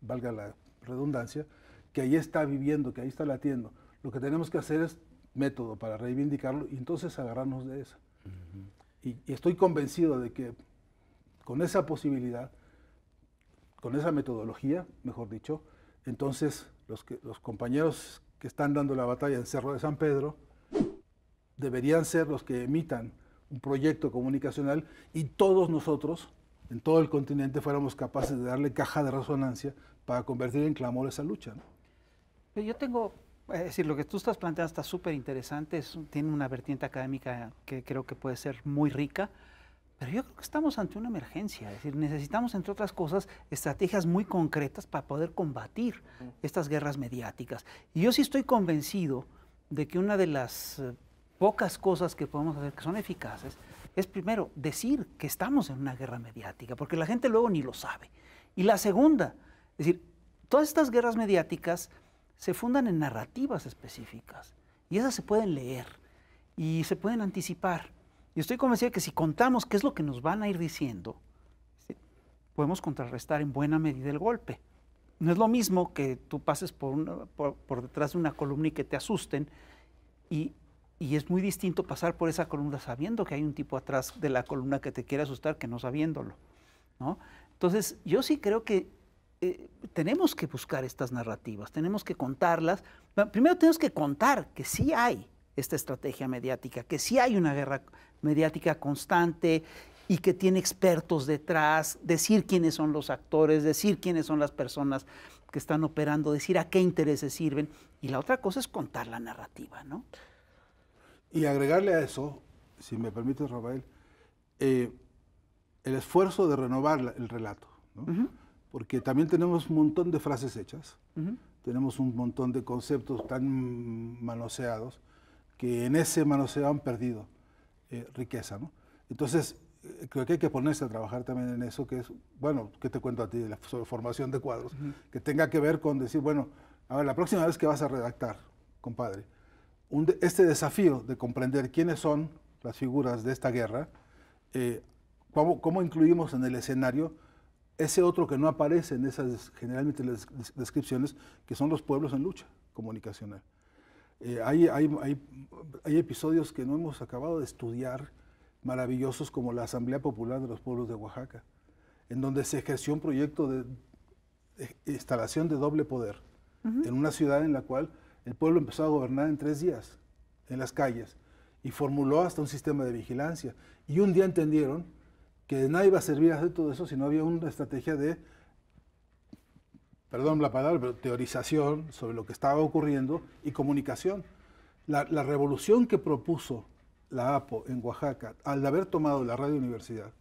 valga la redundancia, que ahí está viviendo, que ahí está latiendo. Lo que tenemos que hacer es método para reivindicarlo y entonces agarrarnos de eso. y, estoy convencido de que con esa posibilidad, con esa metodología, mejor dicho, entonces los compañeros que están dando la batalla en Cerro de San Pedro deberían ser los que emitan un proyecto comunicacional y todos nosotros en todo el continente fuéramos capaces de darle caja de resonancia para convertir en clamor esa lucha. Yo tengo, es decir, lo que tú estás planteando está súper interesante, tiene una vertiente académica que creo que puede ser muy rica, pero yo creo que estamos ante una emergencia, es decir, necesitamos, entre otras cosas, estrategias muy concretas para poder combatir estas guerras mediáticas. Y yo sí estoy convencido de que una de las eh, pocas cosas que podemos hacer que son eficaces es primero decir que estamos en una guerra mediática, porque la gente luego ni lo sabe. Y la segunda, es decir, todas estas guerras mediáticas se fundan en narrativas específicas y esas se pueden leer y se pueden anticipar. Y estoy convencido de que si contamos qué es lo que nos van a ir diciendo, podemos contrarrestar en buena medida el golpe. No es lo mismo que tú pases por, por, detrás de una columna y que te asusten y y es muy distinto pasar por esa columna sabiendo que hay un tipo atrás de la columna que te quiere asustar que no sabiéndolo. ¿no? Entonces, yo sí creo que eh, tenemos que buscar estas narrativas, tenemos que contarlas. primero tenemos que contar que sí hay esta estrategia mediática, que sí hay una guerra mediática constante y que tiene expertos detrás, decir quiénes son los actores, decir quiénes son las personas que están operando, decir a qué intereses sirven. Y la otra cosa es contar la narrativa, ¿no? Y agregarle a eso, si me permite Rafael, eh, el esfuerzo de renovar el relato. Porque también tenemos un montón de frases hechas, tenemos un montón de conceptos tan manoseados que en ese manoseo han perdido eh, riqueza. ¿no? Entonces, eh, creo que hay que ponerse a trabajar también en eso, que es, bueno, ¿qué te cuento a ti de la formación de cuadros? Que tenga que ver con decir, bueno, a ver, la próxima vez que vas a redactar, compadre, este desafío de comprender quiénes son las figuras de esta guerra, eh, cómo, incluimos en el escenario ese otro que no aparece en esas generalmente las descripciones, que son los pueblos en lucha comunicacional. Eh, hay, hay, hay, episodios que no hemos acabado de estudiar, maravillosos como la Asamblea Popular de los Pueblos de Oaxaca, en donde se ejerció un proyecto de eh, instalación de doble poder, en una ciudad en la cual el pueblo empezó a gobernar en tres días, en las calles, y formuló hasta un sistema de vigilancia. Y un día entendieron que de nada iba a servir hacer todo eso si no había una estrategia de, perdón la palabra, pero teorización sobre lo que estaba ocurriendo y comunicación. La, la revolución que propuso la APO en Oaxaca al haber tomado la radio universidad,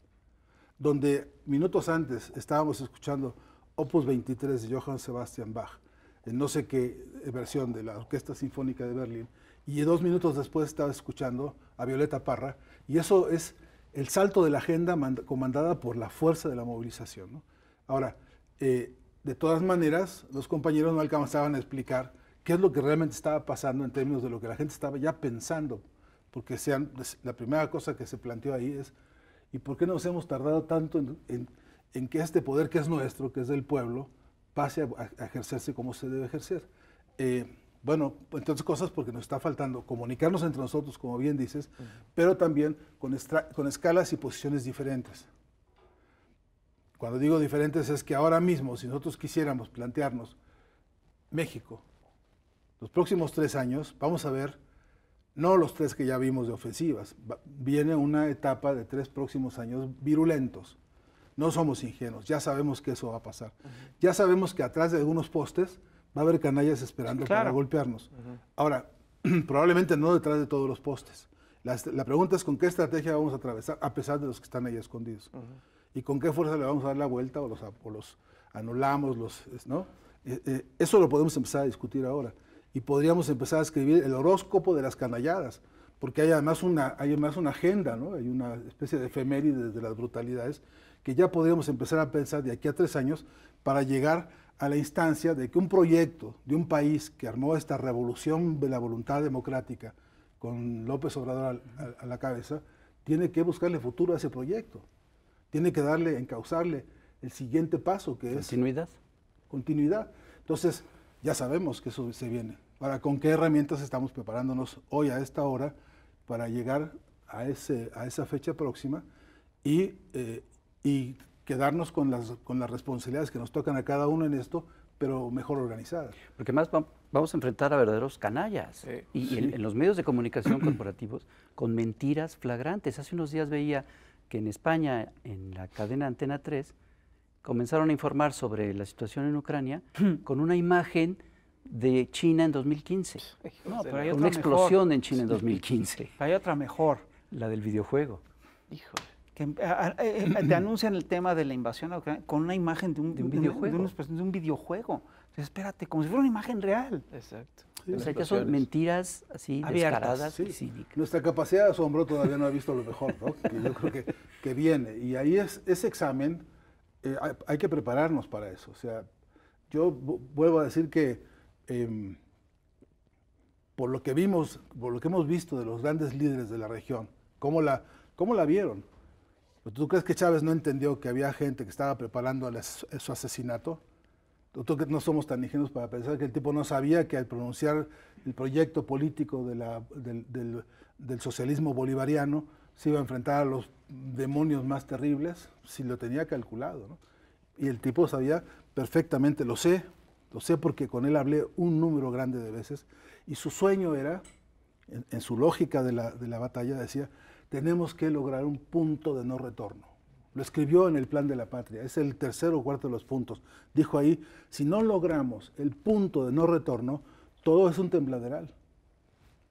donde minutos antes estábamos escuchando Opus 23 de Johann Sebastian Bach, no sé qué versión de la Orquesta Sinfónica de Berlín, y dos minutos después estaba escuchando a Violeta Parra, y eso es el salto de la agenda comandada por la fuerza de la movilización. Ahora, eh, de todas maneras, los compañeros no alcanzaban a explicar qué es lo que realmente estaba pasando en términos de lo que la gente estaba ya pensando, porque sean, pues, la primera cosa que se planteó ahí es, ¿y por qué nos hemos tardado tanto en que este poder que es nuestro, que es del pueblo, pase a, ejercerse como se debe ejercer. Eh, bueno, entonces cosas porque nos está faltando comunicarnos entre nosotros, como bien dices, pero también con, escalas y posiciones diferentes. Cuando digo diferentes es que ahora mismo, si nosotros quisiéramos plantearnos México, los próximos tres años, vamos a ver, no los tres que ya vimos de ofensivas, viene una etapa de tres próximos años virulentos no somos ingenuos, ya sabemos que eso va a pasar. Ya sabemos que atrás de algunos postes va a haber canallas esperando para golpearnos. Ahora, probablemente no detrás de todos los postes. La, pregunta es con qué estrategia vamos a atravesar a pesar de los que están ahí escondidos. Y con qué fuerza le vamos a dar la vuelta o los, anulamos, los, ¿no? Eh, eh, eso lo podemos empezar a discutir ahora. Y podríamos empezar a escribir el horóscopo de las canalladas, porque hay además una, hay además una agenda, ¿no? Hay una especie de efeméride de las brutalidades que ya podríamos empezar a pensar de aquí a tres años para llegar a la instancia de que un proyecto de un país que armó esta revolución de la voluntad democrática con López Obrador a, la cabeza, tiene que buscarle futuro a ese proyecto, tiene que darle, encauzarle el siguiente paso que es... Continuidad. Continuidad. Entonces, ya sabemos que eso se viene. Para con qué herramientas estamos preparándonos hoy a esta hora para llegar a, ese, a esa fecha próxima y eh, y quedarnos con las, con las responsabilidades que nos tocan a cada uno en esto, pero mejor organizadas. Porque más vamos a enfrentar a verdaderos canallas. y, en, los medios de comunicación corporativos con mentiras flagrantes. Hace unos días veía que en España, en la cadena Antena 3, comenzaron a informar sobre la situación en Ucrania con una imagen de China en 2015. Pues, no, pero hay una explosión en China en 2015. Hay otra mejor. La del videojuego. Híjole. Em, eh, eh, te anuncian el tema de la invasión con una imagen de un, videojuego. De, un videojuego. espérate, como si fuera una imagen real. Exacto. o sea, que son mentiras así descaradas cínicas. Nuestra capacidad de asombro todavía no ha visto lo mejor, ¿no? que yo creo que, viene. Y ahí es ese examen, eh, hay, que prepararnos para eso. O sea, yo vuelvo a decir que em, por lo que vimos, por lo que hemos visto de los grandes líderes de la región, cómo la, cómo la vieron, ¿Tú crees que Chávez no entendió que había gente que estaba preparando su asesinato? ¿Tú que no somos tan ingenuos para pensar que el tipo no sabía que al pronunciar el proyecto político del, socialismo bolivariano se iba a enfrentar a los demonios más terribles? Si lo tenía calculado. ¿no? Y el tipo sabía perfectamente, lo sé, lo sé porque con él hablé un número grande de veces. Y su sueño era, en, su lógica de la batalla, decía, tenemos que lograr un punto de no retorno. Lo escribió en el plan de la patria, es el tercer o cuarto de los puntos. Dijo ahí, si no logramos el punto de no retorno, todo es un tembladeral.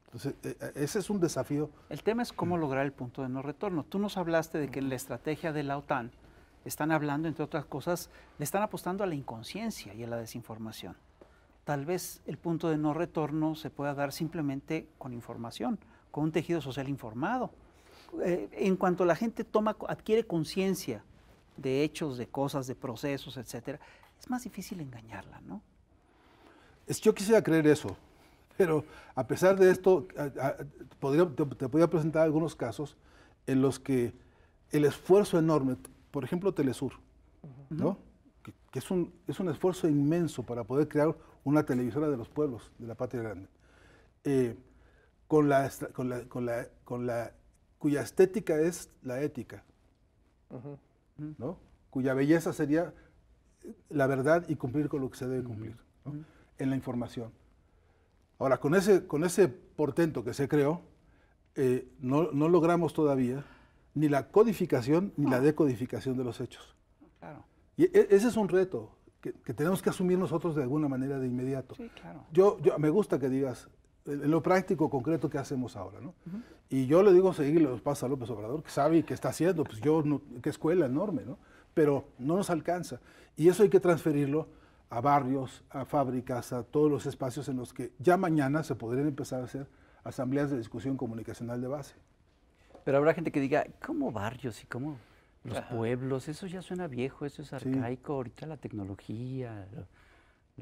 Entonces, e, e, ese es un desafío. El tema es cómo lograr el punto de no retorno. Tú nos hablaste de que en la estrategia de la OTAN están hablando, entre otras cosas, le están apostando a la inconsciencia y a la desinformación. Tal vez el punto de no retorno se pueda dar simplemente con información, con un tejido social informado eh, en cuanto la gente toma, adquiere conciencia de hechos, de cosas, de procesos, etcétera, es más difícil engañarla, ¿no? Es, yo quisiera creer eso, pero a pesar de esto, podría, te, podría presentar algunos casos en los que el esfuerzo enorme, por ejemplo, Telesur, ¿no? Que, es, un, es un esfuerzo inmenso para poder crear una televisora de los pueblos, de la patria grande. Eh, con, la, con la cuya estética es la ética, ¿no? cuya belleza sería eh, la verdad y cumplir con lo que se debe cumplir en la información. Ahora, con ese, con ese portento que se creó, eh, no, logramos todavía ni la codificación ni la ah. decodificación de los hechos. Claro. Y e, ese es un reto que, tenemos que asumir nosotros de alguna manera de inmediato. claro. Yo, yo me gusta que digas, en lo práctico, concreto, que hacemos ahora? ¿no? Y yo le digo seguir los pasos a López Obrador, que sabe que está haciendo, pues yo, qué escuela enorme, ¿no? Pero no nos alcanza. Y eso hay que transferirlo a barrios, a fábricas, a todos los espacios en los que ya mañana se podrían empezar a hacer asambleas de discusión comunicacional de base. Pero habrá gente que diga, ¿cómo barrios y cómo los pueblos? Eso ya suena viejo, eso es arcaico, ahorita la tecnología.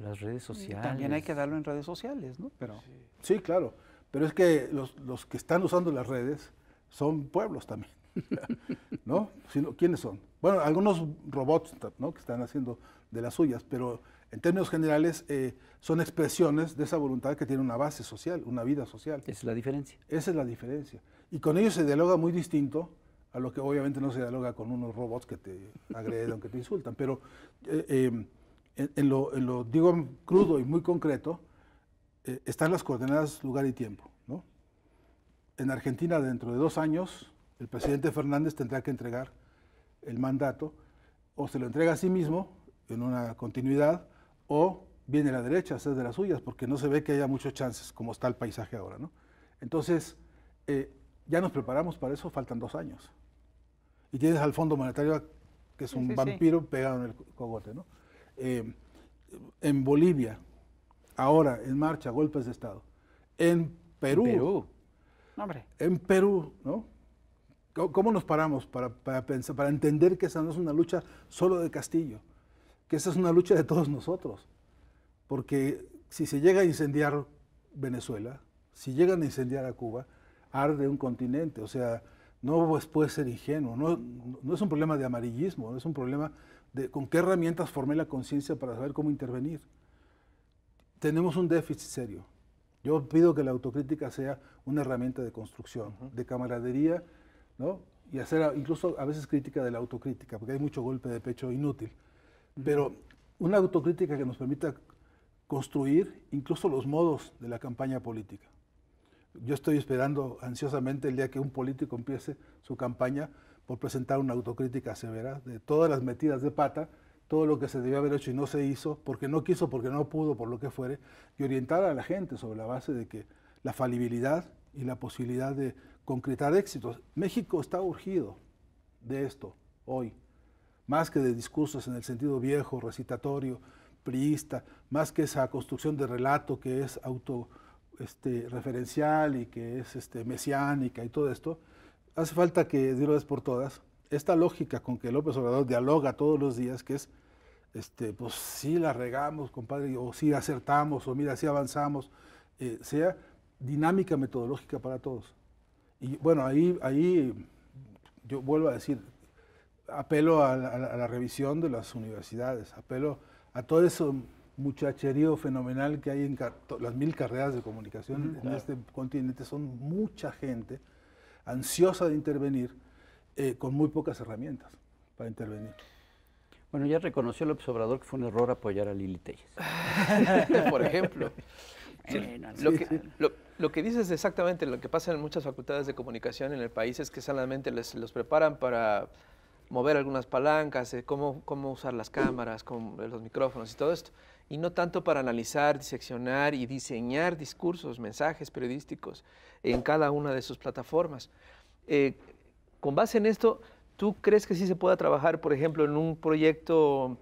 Las redes sociales. También hay que darlo en redes sociales, ¿no? Pero... Sí. claro. Pero es que los, los, que están usando las redes son pueblos también, ¿no? Sino, ¿Quiénes son? Bueno, algunos robots, ¿no? Que están haciendo de las suyas, pero en términos generales eh, son expresiones de esa voluntad que tiene una base social, una vida social. Esa es la diferencia. Esa es la diferencia. Y con ellos se dialoga muy distinto a lo que obviamente no se dialoga con unos robots que te agreden, que te insultan, pero... Eh, eh, en, lo, digo crudo y muy concreto, eh, están las coordenadas lugar y tiempo. ¿no? En Argentina, dentro de dos años, el presidente Fernández tendrá que entregar el mandato, o se lo entrega a sí mismo en una continuidad, o viene la derecha a hacer de las suyas, porque no se ve que haya muchos chances, como está el paisaje ahora. ¿no? Entonces, eh, ya nos preparamos para eso, faltan dos años. Y tienes al Fondo Monetario, que es un vampiro pegado en el cogote. ¿no? Eh, en Bolivia, ahora en marcha, golpes de Estado. En Perú. hombre. En Perú, ¿no? ¿Cómo nos paramos para, pensar, para entender que esa no es una lucha solo de Castillo? Que esa es una lucha de todos nosotros. Porque si se llega a incendiar Venezuela, si llegan a incendiar a Cuba, arde un continente. O sea, no pues, puede ser ingenuo. No, no, es un problema de amarillismo, es un problema con qué herramientas formé la conciencia para saber cómo intervenir. Tenemos un déficit serio. Yo pido que la autocrítica sea una herramienta de construcción, de camaradería, Y hacer incluso a veces crítica de la autocrítica, porque hay mucho golpe de pecho inútil. Pero una autocrítica que nos permita construir incluso los modos de la campaña política. Yo estoy esperando ansiosamente el día que un político empiece su campaña por presentar una autocrítica severa de todas las metidas de pata, todo lo que se debió haber hecho y no se hizo, porque no quiso, porque no pudo, por lo que fuere, y orientar a la gente sobre la base de que la falibilidad y la posibilidad de concretar éxitos. México está urgido de esto hoy, más que de discursos en el sentido viejo, recitatorio, priista, más que esa construcción de relato que es auto este, referencial y que es este, mesiánica y todo esto, hace falta que, de una vez por todas, esta lógica con que López Obrador dialoga todos los días, que es, este, pues sí la regamos, compadre, o sí acertamos, o mira, sí avanzamos, eh, sea dinámica metodológica para todos. Y bueno, ahí, ahí yo vuelvo a decir, apelo a la, revisión de las universidades, apelo a todo eso muchacherío fenomenal que hay en las mil carreras de comunicación en este continente, son mucha gente ansiosa de intervenir, eh, con muy pocas herramientas para intervenir. Bueno, ya reconoció el observador que fue un error apoyar a Lili Telles. Por ejemplo. lo, que, Lo, que dices es exactamente lo que pasa en muchas facultades de comunicación en el país, es que solamente les, los preparan para mover algunas palancas, eh, cómo, cómo usar las cámaras, los micrófonos y todo esto y no tanto para analizar, diseccionar y diseñar discursos, mensajes periodísticos en cada una de sus plataformas. Eh, con base en esto, ¿tú crees que sí se pueda trabajar, por ejemplo, en un proyecto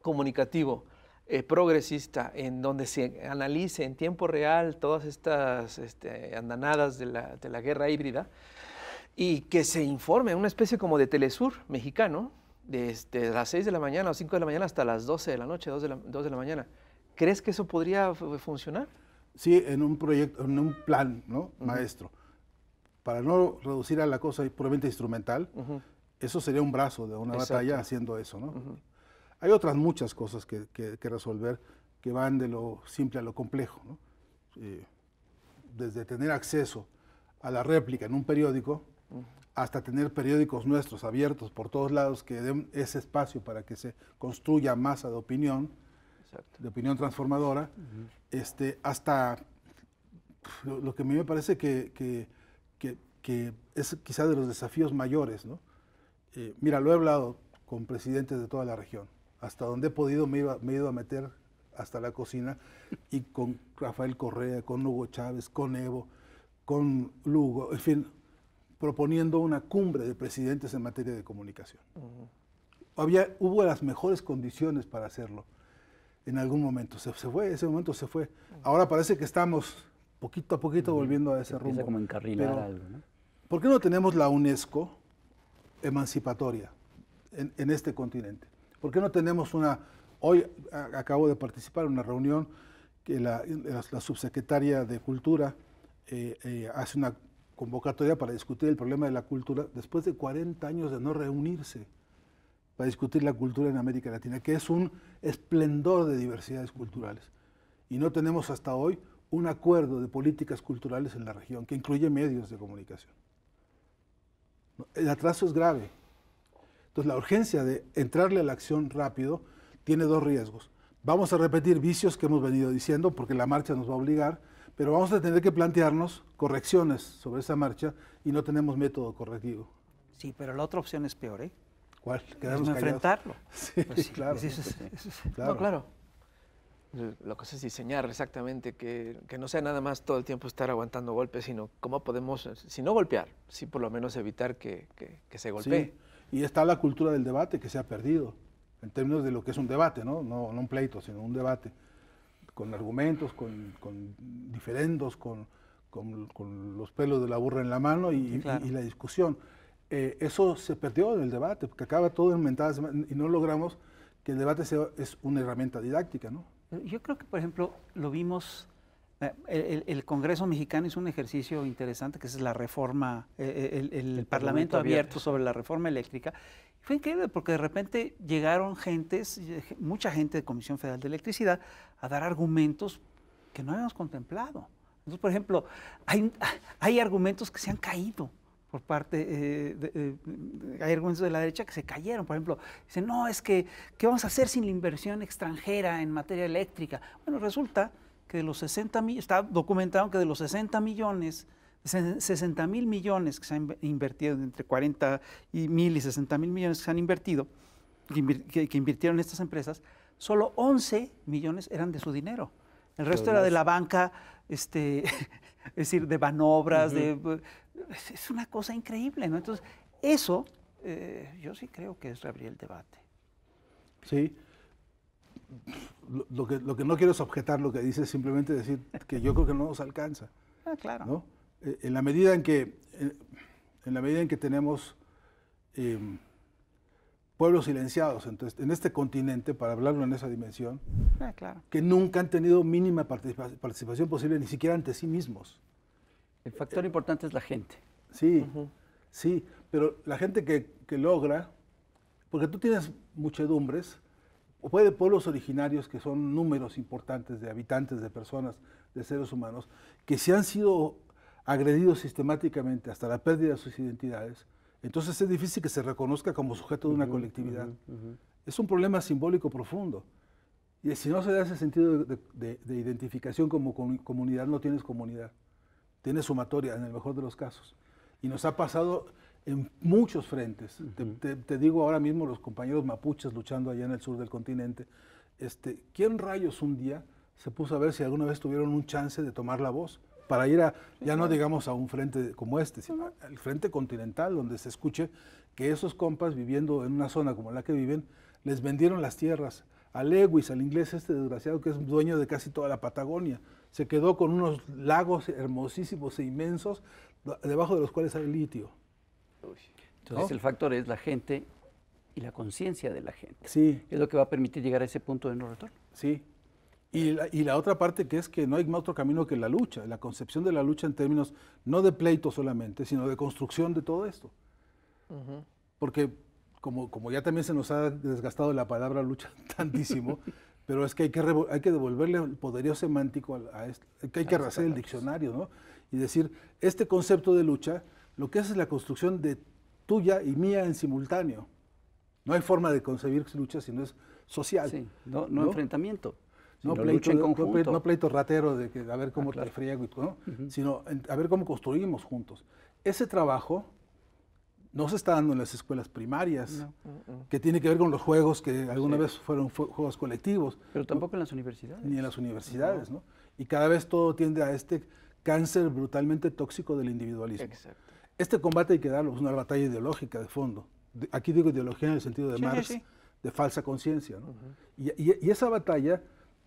comunicativo eh, progresista, en donde se analice en tiempo real todas estas este, andanadas de la, de la guerra híbrida y que se informe, una especie como de Telesur mexicano, desde este, las 6 de la mañana o 5 de la mañana hasta las 12 de la noche, 2 de la, 2 de la mañana. ¿Crees que eso podría funcionar? Sí, en un proyecto, en un plan, ¿no? Maestro. Para no reducir a la cosa puramente instrumental, eso sería un brazo de una batalla haciendo eso, ¿no? Hay otras muchas cosas que, que, resolver que van de lo simple a lo complejo, eh, desde tener acceso a la réplica en un periódico hasta tener periódicos nuestros abiertos por todos lados que den ese espacio para que se construya masa de opinión, de opinión transformadora, este, hasta lo, que a mí me parece que, es quizá de los desafíos mayores. ¿no? Eh, mira, lo he hablado con presidentes de toda la región. Hasta donde he podido me, me he ido a meter hasta la cocina y con Rafael Correa, con Hugo Chávez, con Evo, con Lugo, en fin, proponiendo una cumbre de presidentes en materia de comunicación. Había, hubo las mejores condiciones para hacerlo en algún momento. Se, fue, ese momento se fue. Ahora parece que estamos poquito a poquito volviendo a ese rumbo. como encarrilar algo, ¿no? ¿Por qué no tenemos la UNESCO emancipatoria en, este continente? ¿Por qué no tenemos una... Hoy acabo de participar en una reunión que la, subsecretaria de Cultura eh, eh, hace una convocatoria para discutir el problema de la cultura después de 40 años de no reunirse para discutir la cultura en América Latina, que es un esplendor de diversidades culturales. Y no tenemos hasta hoy un acuerdo de políticas culturales en la región, que incluye medios de comunicación. El atraso es grave. Entonces, la urgencia de entrarle a la acción rápido tiene dos riesgos. Vamos a repetir vicios que hemos venido diciendo, porque la marcha nos va a obligar, pero vamos a tener que plantearnos correcciones sobre esa marcha y no tenemos método correctivo. Sí, pero la otra opción es peor, ¿eh? ¿Cuál? Quedarnos enfrentarlo. Pues sí, claro, pues No, claro. Lo que es diseñar exactamente, que, no sea nada más todo el tiempo estar aguantando golpes, sino cómo podemos, si no golpear, sí por lo menos evitar que, se golpee. Sí. Y está la cultura del debate que se ha perdido, en términos de lo que es un debate, ¿no? No, no un pleito, sino un debate con argumentos, con, con diferendos, con, con, los pelos de la burra en la mano y, la discusión. Eh, eso se perdió en el debate, porque acaba todo en mentadas y no logramos que el debate sea, es una herramienta didáctica, ¿no? Yo creo que, por ejemplo, lo vimos, eh, el, el, Congreso mexicano hizo un ejercicio interesante, que es la reforma, eh, el, el, Parlamento, abierto sobre la reforma eléctrica, fue increíble porque de repente llegaron gentes, eh, mucha gente de Comisión Federal de Electricidad, a dar argumentos que no habíamos contemplado. Entonces, por ejemplo, hay, hay argumentos que se han caído por parte, eh, eh, hay argumentos de la derecha que se cayeron. Por ejemplo, dicen, no, es que, ¿qué vamos a hacer sin la inversión extranjera en materia eléctrica? Bueno, resulta que de los 60 millones, está documentado que de los 60 millones 60 mil millones que se han invertido, entre 40 mil y 60 mil millones que se han invertido, que, invirtieron estas empresas, solo 11 millones eran de su dinero. El resto era de la banca, este, es decir, de manobras, de, pues, es una cosa increíble, ¿no? Entonces, eso eh, yo sí creo que es reabrir el debate. Sí. Lo, que, lo que no quiero es objetar lo que dices, simplemente decir que yo creo que no nos alcanza. Ah, claro. ¿no? Eh, en la medida en que, eh, en, la medida en que tenemos eh, pueblos silenciados entonces, este, en este continente, para hablarlo en esa dimensión, ah, que nunca han tenido mínima participación posible, ni siquiera ante sí mismos. El factor importante es la gente. Sí, sí, pero la gente que, logra, porque tú tienes muchedumbres, o puede pueblos originarios que son números importantes de habitantes, de personas, de seres humanos, que se han sido agredidos sistemáticamente hasta la pérdida de sus identidades, entonces es difícil que se reconozca como sujeto de una colectividad. Es un problema simbólico profundo. Y si no se da ese sentido de, identificación como comunidad, no tienes comunidad. Tienes sumatoria, en el mejor de los casos. Y nos ha pasado en muchos frentes. te, digo ahora mismo los compañeros mapuches luchando allá en el sur del continente. Este, ¿Quién rayos un día se puso a ver si alguna vez tuvieron un chance de tomar la voz? para ir a, ya no digamos a un frente como este, sino al frente continental, donde se escuche que esos compas viviendo en una zona como la que viven, les vendieron las tierras a Lewis, al inglés este desgraciado que es dueño de casi toda la Patagonia. Se quedó con unos lagos hermosísimos e inmensos, debajo de los cuales hay litio. Entonces el factor es la gente y la conciencia de la gente. Sí. Es lo que va a permitir llegar a ese punto de no retorno. Sí, y la, otra parte que es que no hay más otro camino que la lucha, la concepción de la lucha en términos no de pleito solamente, sino de construcción de todo esto. Porque como, como, ya también se nos ha desgastado la palabra lucha tantísimo, pero es que hay que, hay que devolverle el poderío semántico a, esto, que hay que arrasar el diccionario, ¿no? Y decir, este concepto de lucha lo que hace es la construcción de tuya y mía en simultáneo. No hay forma de concebir lucha si no es social. Sí, no, no enfrentamiento no pleito, ratero de que a ver cómo ah, te friego, sino a ver cómo construimos juntos. Ese trabajo no se está dando en las escuelas primarias, mm, mm. que tiene que ver con los juegos que alguna vez fueron juegos colectivos. Pero tampoco en las universidades. Ni en las universidades, no. Y cada vez todo tiende a este cáncer brutalmente tóxico del individualismo. Este combate hay que darlo, es una batalla ideológica de fondo. aquí digo ideología en el sentido de Marx, de falsa conciencia. y, esa batalla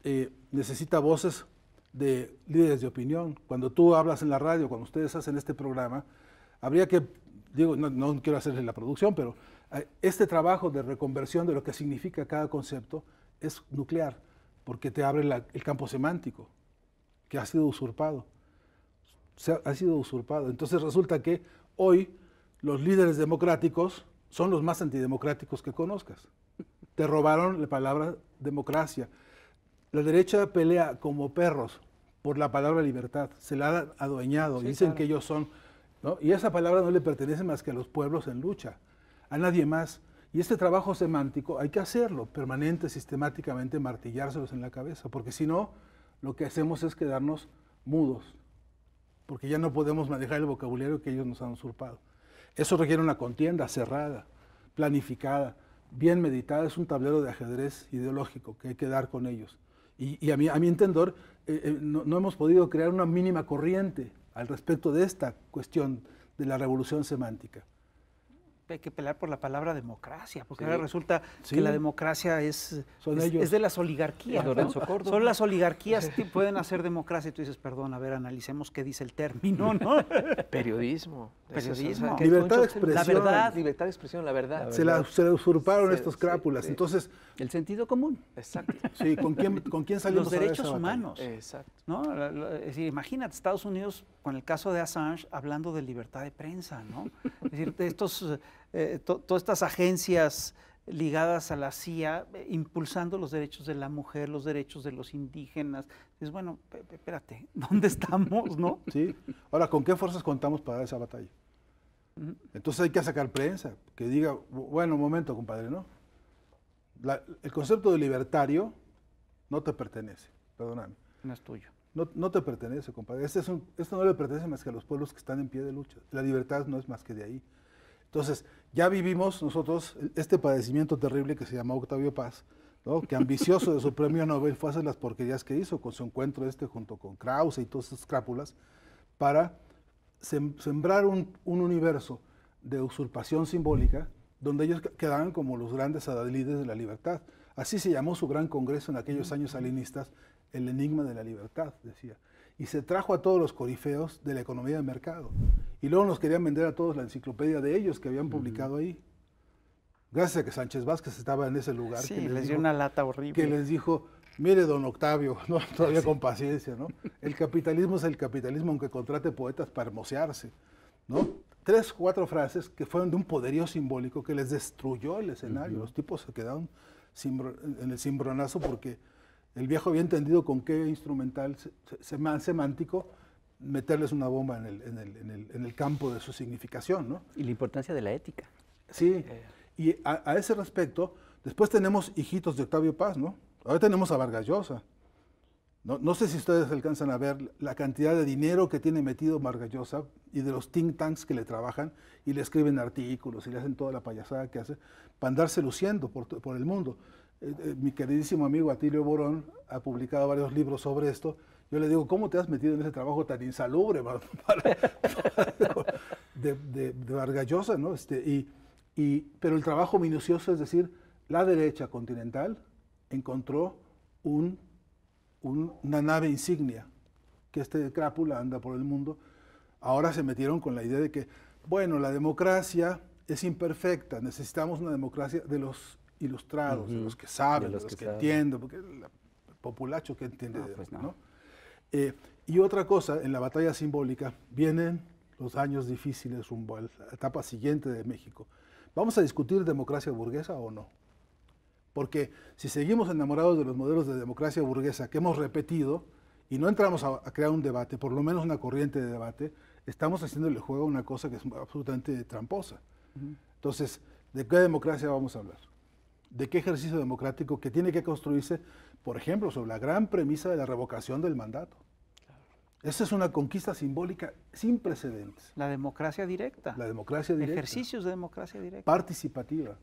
eh, necesita voces de líderes de opinión. Cuando tú hablas en la radio, cuando ustedes hacen este programa, habría que, digo, no, quiero hacerle la producción, pero eh, este trabajo de reconversión de lo que significa cada concepto es nuclear, porque te abre el campo semántico, que ha sido usurpado. ha sido usurpado. Entonces resulta que hoy los líderes democráticos son los más antidemocráticos que conozcas. Te robaron la palabra democracia la derecha pelea como perros por la palabra libertad, se la ha adueñado, dicen que ellos son, y esa palabra no le pertenece más que a los pueblos en lucha, a nadie más. Y este trabajo semántico hay que hacerlo permanente, sistemáticamente, martillárselos en la cabeza, porque si no, lo que hacemos es quedarnos mudos, porque ya no podemos manejar el vocabulario que ellos nos han usurpado. Eso requiere una contienda cerrada, planificada, bien meditada, es un tablero de ajedrez ideológico que hay que dar con ellos. Y, a, mi, a entender, eh, eh, no, hemos podido crear una mínima corriente al respecto de esta cuestión de la revolución semántica hay que pelear por la palabra democracia, porque ahora resulta que la democracia es, es, de las oligarquías. Son las oligarquías que pueden hacer democracia. Y tú dices, perdón, a ver, analicemos qué dice el término, ¿no? Periodismo. Periodismo. libertad de expresión. La verdad. Libertad de expresión, la verdad. Se, la, usurparon estos crápulas. Entonces. El sentido común. Exacto. Sí, ¿con quién, con quién salimos Los derechos humanos. Exacto. Es decir, imagínate, Estados Unidos, con el caso de Assange, hablando de libertad de prensa, ¿no? Es decir, estos eh, todas estas agencias ligadas a la CIA, eh, impulsando los derechos de la mujer, los derechos de los indígenas. Es bueno, espérate, ¿dónde estamos, no? Sí. Ahora, ¿con qué fuerzas contamos para esa batalla? Entonces hay que sacar prensa, que diga, bueno, un momento, compadre, ¿no? el concepto de libertario no te pertenece, perdóname. No es tuyo. No, te pertenece, compadre. Este esto no le pertenece más que a los pueblos que están en pie de lucha. La libertad no es más que de ahí. Entonces, ya vivimos nosotros este padecimiento terrible que se llama Octavio Paz, que ambicioso de su premio Nobel fue hacer las porquerías que hizo con su encuentro este junto con Krause y todas esas crápulas para sembrar un, un, universo de usurpación simbólica donde ellos quedaban como los grandes adalides de la libertad. Así se llamó su gran congreso en aquellos años salinistas, el enigma de la libertad, decía y se trajo a todos los corifeos de la economía de mercado. Y luego nos querían vender a todos la enciclopedia de ellos que habían publicado ahí. Gracias a que Sánchez Vázquez estaba en ese lugar. Sí, que les, dio una lata horrible. Que les dijo, mire don Octavio, todavía con paciencia, ¿no? El capitalismo es el capitalismo aunque contrate poetas para hermosearse, ¿no? Tres, cuatro frases que fueron de un poderío simbólico que les destruyó el escenario. Los tipos se quedaron en el cimbronazo porque el viejo había entendido con qué instrumental semántico meterles una bomba en el, campo de su significación. ¿no? Y la importancia de la ética. Sí, eh. y a, ese respecto, después tenemos hijitos de Octavio Paz, ¿no? Ahora tenemos a Vargas No, sé si ustedes alcanzan a ver la cantidad de dinero que tiene metido Vargas y de los think tanks que le trabajan y le escriben artículos y le hacen toda la payasada que hace para andarse luciendo por el mundo. Eh, eh, mi queridísimo amigo Atilio Borón ha publicado varios libros sobre esto. Yo le digo, ¿cómo te has metido en ese trabajo tan insalubre de, Vargallosa? ¿no? Este, y, y, pero el trabajo minucioso, es decir, la derecha continental encontró un, una nave insignia que este crápula anda por el mundo. Ahora se metieron con la idea de que, bueno, la democracia es imperfecta, necesitamos una democracia de los ilustrados, de los que saben, los, que, entienden, porque el populacho que entiende ah, de pues eh, y otra cosa, en la batalla simbólica vienen los años difíciles rumbo a la etapa siguiente de México. ¿Vamos a discutir democracia burguesa o no? Porque si seguimos enamorados de los modelos de democracia burguesa que hemos repetido y no entramos a, crear un debate, por lo menos una corriente de debate, estamos haciéndole juego a una cosa que es absolutamente tramposa. Entonces, ¿de qué democracia vamos a hablar? de qué ejercicio democrático que tiene que construirse, por ejemplo, sobre la gran premisa de la revocación del mandato. Esa es una conquista simbólica sin precedentes. La democracia directa. La democracia directa. Ejercicios de democracia directa. Participativa.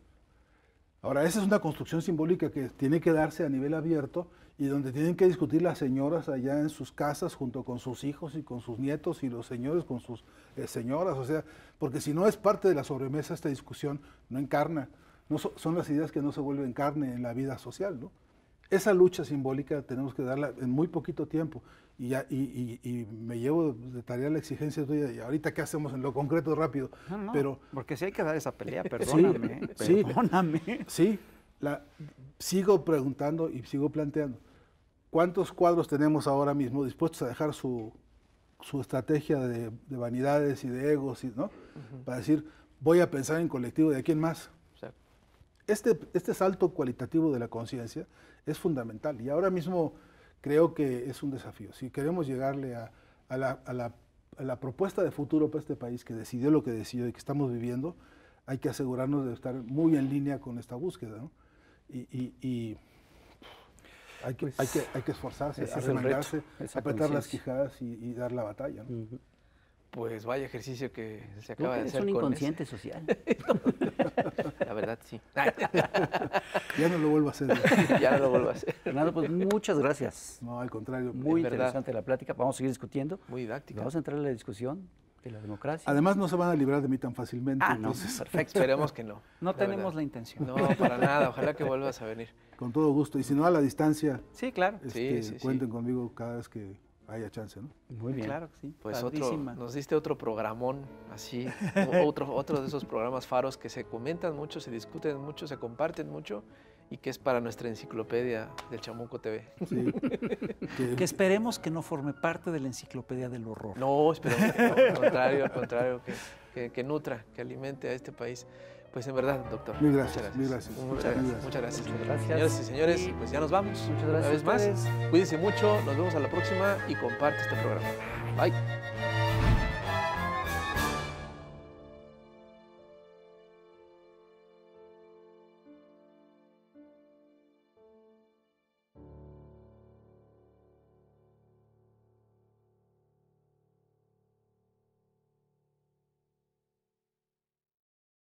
Ahora, esa es una construcción simbólica que tiene que darse a nivel abierto y donde tienen que discutir las señoras allá en sus casas junto con sus hijos y con sus nietos y los señores con sus eh, señoras. O sea, porque si no es parte de la sobremesa esta discusión, no encarna no son las ideas que no se vuelven carne en la vida social, ¿no? Esa lucha simbólica tenemos que darla en muy poquito tiempo. Y, y, me llevo de tarea la exigencia tuya. Y ahorita, ¿qué hacemos en lo concreto rápido? pero, porque si hay que dar esa pelea, perdóname. ¿eh? sí, perdóname. Sí, la, sigo preguntando y sigo planteando. ¿Cuántos cuadros tenemos ahora mismo dispuestos a dejar su, estrategia de, vanidades y de egos, ¿no? Para decir, voy a pensar en colectivo, ¿de quién más? Este, este, salto cualitativo de la conciencia es fundamental y ahora mismo creo que es un desafío. Si queremos llegarle a, la, propuesta de futuro para este país que decidió lo que decidió y que estamos viviendo, hay que asegurarnos de estar muy en línea con esta búsqueda. Y, hay, que, pues esforzarse, apretar las quijadas y, dar la batalla. Pues vaya ejercicio que se acaba de hacer. Es un inconsciente social. La verdad, sí. ya no lo vuelvo a hacer. ya no lo vuelvo a hacer. Fernando, pues muchas gracias. No, al contrario. Pues. Muy interesante la plática. Vamos a seguir discutiendo. Muy didáctica. Vamos a entrar en la discusión de la democracia. Además, no se van a librar de mí tan fácilmente. Ah, perfecto. Esperemos que no. No tenemos la intención. No, para nada. Ojalá que vuelvas a venir. Con todo gusto. Y si no, a la distancia. Sí, claro. Este, cuenten conmigo cada vez que haya chance, ¿no? Muy bien. Claro sí. Pues otro, nos diste otro programón así, otro, otro de esos programas faros que se comentan mucho, se discuten mucho, se comparten mucho y que es para nuestra enciclopedia del Chamuco TV. Sí. que, esperemos que no forme parte de la enciclopedia del horror. No, al contrario, al contrario, que nutra, que alimente a este país. Pues en verdad, doctor. gracias, muchas gracias. Muchas gracias. Muchas gracias. Señoras y señores, pues ya nos vamos. Muchas gracias. Una vez más, cuídense mucho, nos vemos a la próxima y comparte este programa. Bye.